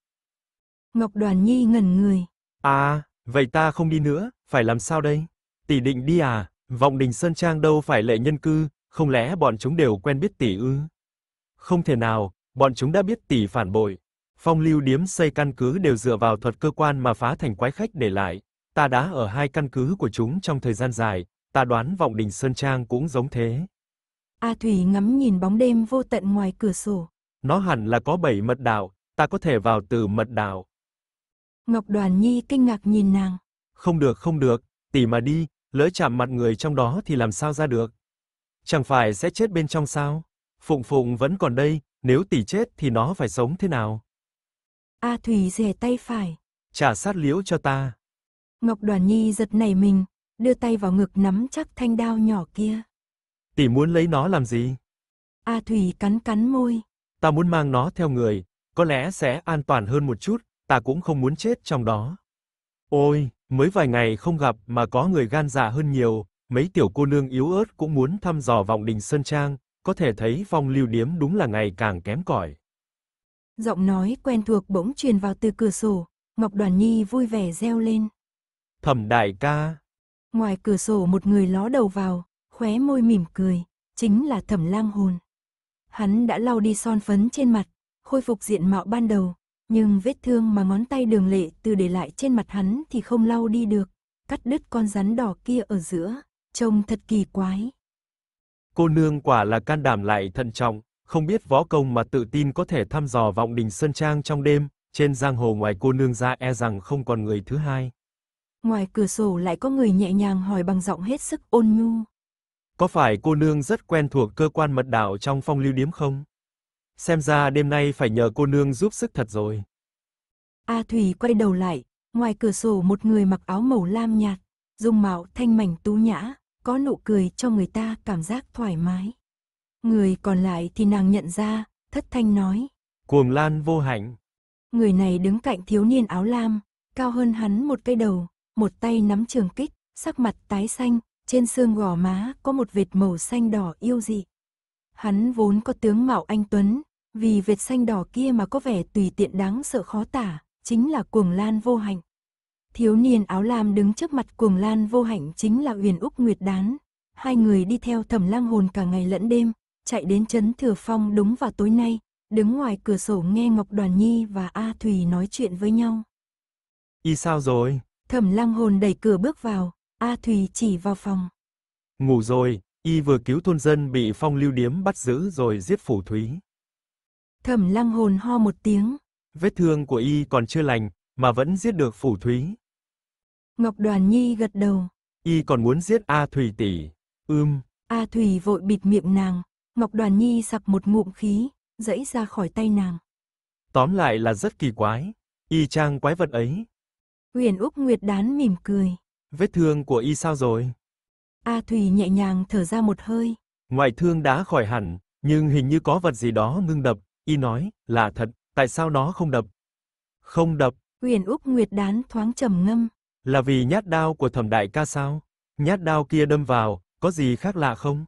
Ngọc Đoàn Nhi ngẩn người. À, vậy ta không đi nữa, phải làm sao đây? Tỷ định đi à? Vọng Đình Sơn Trang đâu phải lệ nhân cư, không lẽ bọn chúng đều quen biết tỷ ư? Không thể nào, bọn chúng đã biết tỷ phản bội. Phong lưu điếm xây căn cứ đều dựa vào thuật cơ quan mà phá thành quái khách để lại. Ta đã ở hai căn cứ của chúng trong thời gian dài, ta đoán vọng đình Sơn Trang cũng giống thế. A Thủy ngắm nhìn bóng đêm vô tận ngoài cửa sổ. Nó hẳn là có bảy mật đạo, ta có thể vào từ mật đạo. Ngọc Đoàn Nhi kinh ngạc nhìn nàng. Không được không được, tỷ mà đi, lỡ chạm mặt người trong đó thì làm sao ra được. Chẳng phải sẽ chết bên trong sao? Phụng Phụng vẫn còn đây, nếu tỷ chết thì nó phải sống thế nào? A Thủy rẻ tay phải. Trả sát liễu cho ta. Ngọc Đoàn Nhi giật nảy mình, đưa tay vào ngực nắm chắc thanh đao nhỏ kia. Tỷ muốn lấy nó làm gì? A à, Thủy cắn cắn môi. Ta muốn mang nó theo người, có lẽ sẽ an toàn hơn một chút, ta cũng không muốn chết trong đó. Ôi, mới vài ngày không gặp mà có người gan dạ hơn nhiều, mấy tiểu cô nương yếu ớt cũng muốn thăm dò vọng đình sơn trang, có thể thấy vong lưu điếm đúng là ngày càng kém cỏi. Giọng nói quen thuộc bỗng truyền vào từ cửa sổ, Ngọc Đoàn Nhi vui vẻ reo lên. Thẩm đại ca, Ngoài cửa sổ một người ló đầu vào, khóe môi mỉm cười, chính là thẩm lang hồn. Hắn đã lau đi son phấn trên mặt, khôi phục diện mạo ban đầu, nhưng vết thương mà ngón tay đường lệ từ để lại trên mặt hắn thì không lau đi được, cắt đứt con rắn đỏ kia ở giữa, trông thật kỳ quái. Cô nương quả là can đảm lại thận trọng, không biết võ công mà tự tin có thể thăm dò vọng đình sơn trang trong đêm, trên giang hồ ngoài cô nương ra e rằng không còn người thứ hai ngoài cửa sổ lại có người nhẹ nhàng hỏi bằng giọng hết sức ôn nhu. Có phải cô nương rất quen thuộc cơ quan mật đạo trong phong lưu điếm không? Xem ra đêm nay phải nhờ cô nương giúp sức thật rồi. A Thủy quay đầu lại, ngoài cửa sổ một người mặc áo màu lam nhạt, dung mạo thanh mảnh tú nhã, có nụ cười cho người ta cảm giác thoải mái. Người còn lại thì nàng nhận ra, thất thanh nói. Cuồng lan vô hạnh. Người này đứng cạnh thiếu niên áo lam, cao hơn hắn một cái đầu, một tay nắm trường kích, sắc mặt tái xanh, trên xương gò má có một vệt màu xanh đỏ yêu dị. Hắn vốn có tướng mạo anh Tuấn, vì vệt xanh đỏ kia mà có vẻ tùy tiện đáng sợ khó tả, chính là cuồng lan vô hạnh. Thiếu niên áo lam đứng trước mặt cuồng lan vô hạnh chính là Huyền Úc Nguyệt Đán. Hai người đi theo thẩm lang hồn cả ngày lẫn đêm, chạy đến chấn Thừa Phong đúng vào tối nay, đứng ngoài cửa sổ nghe Ngọc Đoàn Nhi và A Thùy nói chuyện với nhau. Y sao rồi? Thẩm lăng hồn đẩy cửa bước vào, A Thùy chỉ vào phòng. Ngủ rồi, y vừa cứu thôn dân bị phong lưu điếm bắt giữ rồi giết phủ thúy. Thẩm lăng hồn ho một tiếng. Vết thương của y còn chưa lành, mà vẫn giết được phủ thúy. Ngọc Đoàn Nhi gật đầu. Y còn muốn giết A Thùy tỷ. Ưm. A Thùy vội bịt miệng nàng. Ngọc Đoàn Nhi sặc một ngụm khí, dẫy ra khỏi tay nàng. Tóm lại là rất kỳ quái. Y trang quái vật ấy, Huyền Úc Nguyệt đán mỉm cười. Vết thương của y sao rồi? A Thùy nhẹ nhàng thở ra một hơi. Ngoại thương đã khỏi hẳn, nhưng hình như có vật gì đó ngưng đập, y nói, là thật, tại sao nó không đập? Không đập. Huyền Úc Nguyệt đán thoáng trầm ngâm. Là vì nhát đao của thẩm đại ca sao? Nhát đao kia đâm vào, có gì khác lạ không?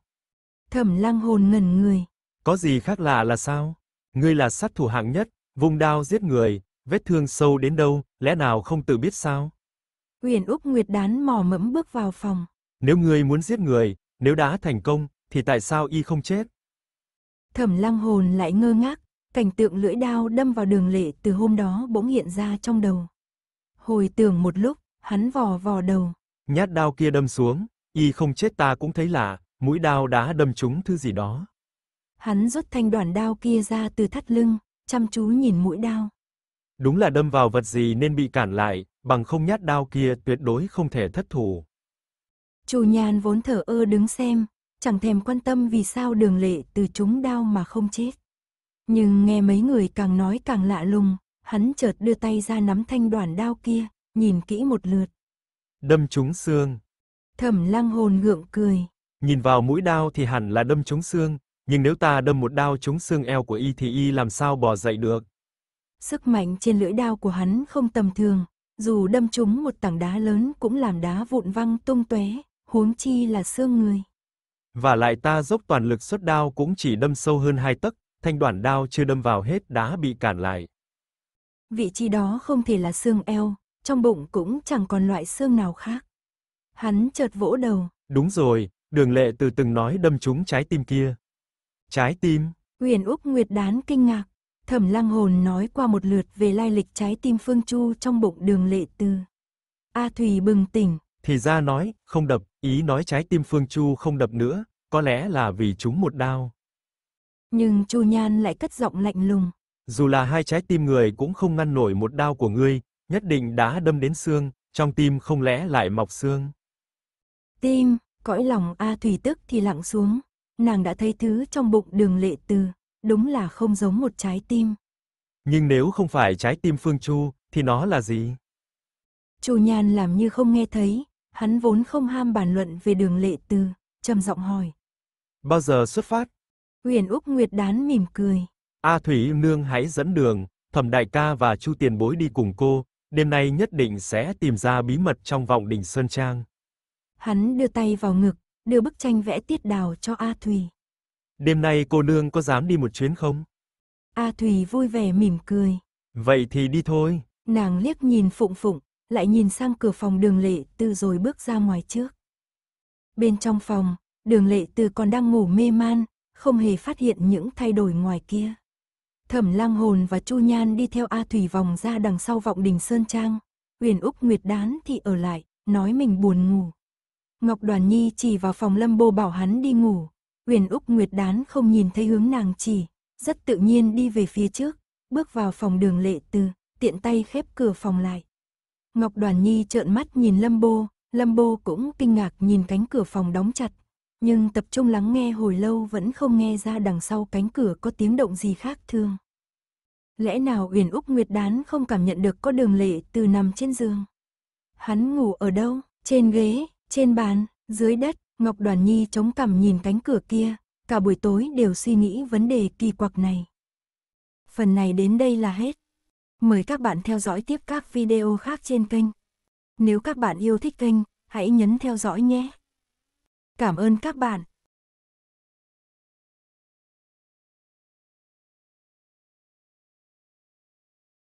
Thẩm lăng hồn ngẩn người. Có gì khác lạ là sao? Ngươi là sát thủ hạng nhất, vùng đao giết người, Vết thương sâu đến đâu, lẽ nào không tự biết sao? Uyển Úc Nguyệt đán mò mẫm bước vào phòng. Nếu ngươi muốn giết người, nếu đã thành công, thì tại sao y không chết? Thẩm lăng hồn lại ngơ ngác, cảnh tượng lưỡi đao đâm vào đường lệ từ hôm đó bỗng hiện ra trong đầu. Hồi tưởng một lúc, hắn vò vò đầu. Nhát đao kia đâm xuống, y không chết ta cũng thấy lạ, mũi đao đã đâm trúng thứ gì đó. Hắn rút thanh đoàn đao kia ra từ thắt lưng, chăm chú nhìn mũi đao. Đúng là đâm vào vật gì nên bị cản lại, bằng không nhát đao kia tuyệt đối không thể thất thủ. Chu Nhan vốn thở ơ đứng xem, chẳng thèm quan tâm vì sao đường lệ từ chúng đau mà không chết. Nhưng nghe mấy người càng nói càng lạ lùng, hắn chợt đưa tay ra nắm thanh đoàn đao kia, nhìn kỹ một lượt. Đâm trúng xương. Thẩm lăng hồn ngượng cười. Nhìn vào mũi đao thì hẳn là đâm trúng xương, nhưng nếu ta đâm một đao trúng xương eo của y thì y làm sao bò dậy được. Sức mạnh trên lưỡi đao của hắn không tầm thường, dù đâm trúng một tảng đá lớn cũng làm đá vụn văng tung tóe, huống chi là xương người. Và lại ta dốc toàn lực xuất đao cũng chỉ đâm sâu hơn hai tấc, thanh đoạn đao chưa đâm vào hết đá bị cản lại. Vị trí đó không thể là xương eo, trong bụng cũng chẳng còn loại xương nào khác. Hắn chợt vỗ đầu. Đúng rồi, đường lệ từ từng nói đâm trúng trái tim kia. Trái tim? Huyền Úc Nguyệt đán kinh ngạc. Thẩm Lăng Hồn nói qua một lượt về lai lịch trái tim Phương Chu trong bụng Đường Lệ Tư. A Thùy bừng tỉnh, thì ra nói, không đập, ý nói trái tim Phương Chu không đập nữa, có lẽ là vì chúng một đau. Nhưng Chu Nhan lại cất giọng lạnh lùng, dù là hai trái tim người cũng không ngăn nổi một đau của ngươi, nhất định đã đâm đến xương, trong tim không lẽ lại mọc xương. Tim, cõi lòng A Thủy tức thì lặng xuống, nàng đã thấy thứ trong bụng Đường Lệ Tư đúng là không giống một trái tim. Nhưng nếu không phải trái tim Phương Chu, thì nó là gì? Chu Nhan làm như không nghe thấy, hắn vốn không ham bàn luận về đường lệ từ, trầm giọng hỏi. Bao giờ xuất phát? Huyền Úc Nguyệt đán mỉm cười. A Thủy Nương hãy dẫn đường, Thẩm Đại Ca và Chu Tiền Bối đi cùng cô, đêm nay nhất định sẽ tìm ra bí mật trong vọng đỉnh Sơn Trang. Hắn đưa tay vào ngực, đưa bức tranh vẽ tiết đào cho A Thủy. Đêm nay cô nương có dám đi một chuyến không? A Thùy vui vẻ mỉm cười. Vậy thì đi thôi. Nàng liếc nhìn Phụng Phụng, lại nhìn sang cửa phòng đường lệ tư rồi bước ra ngoài trước. Bên trong phòng, đường lệ tư còn đang ngủ mê man, không hề phát hiện những thay đổi ngoài kia. Thẩm Lang Hồn và Chu Nhan đi theo A Thủy vòng ra đằng sau vọng đình Sơn Trang. Huyền Úc Nguyệt Đán thì ở lại, nói mình buồn ngủ. Ngọc Đoàn Nhi chỉ vào phòng Lâm Bồ bảo hắn đi ngủ, huyền Úc Nguyệt đán không nhìn thấy hướng nàng chỉ, rất tự nhiên đi về phía trước, bước vào phòng đường lệ từ, tiện tay khép cửa phòng lại. Ngọc Đoàn Nhi trợn mắt nhìn Lâm Bô, Lâm Bô cũng kinh ngạc nhìn cánh cửa phòng đóng chặt, nhưng tập trung lắng nghe hồi lâu vẫn không nghe ra đằng sau cánh cửa có tiếng động gì khác thương. Lẽ nào huyền Úc Nguyệt đán không cảm nhận được có đường lệ từ nằm trên giường? Hắn ngủ ở đâu? Trên ghế, trên bàn, dưới đất, Ngọc Đoàn Nhi chống cằm nhìn cánh cửa kia, cả buổi tối đều suy nghĩ vấn đề kỳ quặc này. Phần này đến đây là hết. Mời các bạn theo dõi tiếp các video khác trên kênh. Nếu các bạn yêu thích kênh, hãy nhấn theo dõi nhé. Cảm ơn các bạn.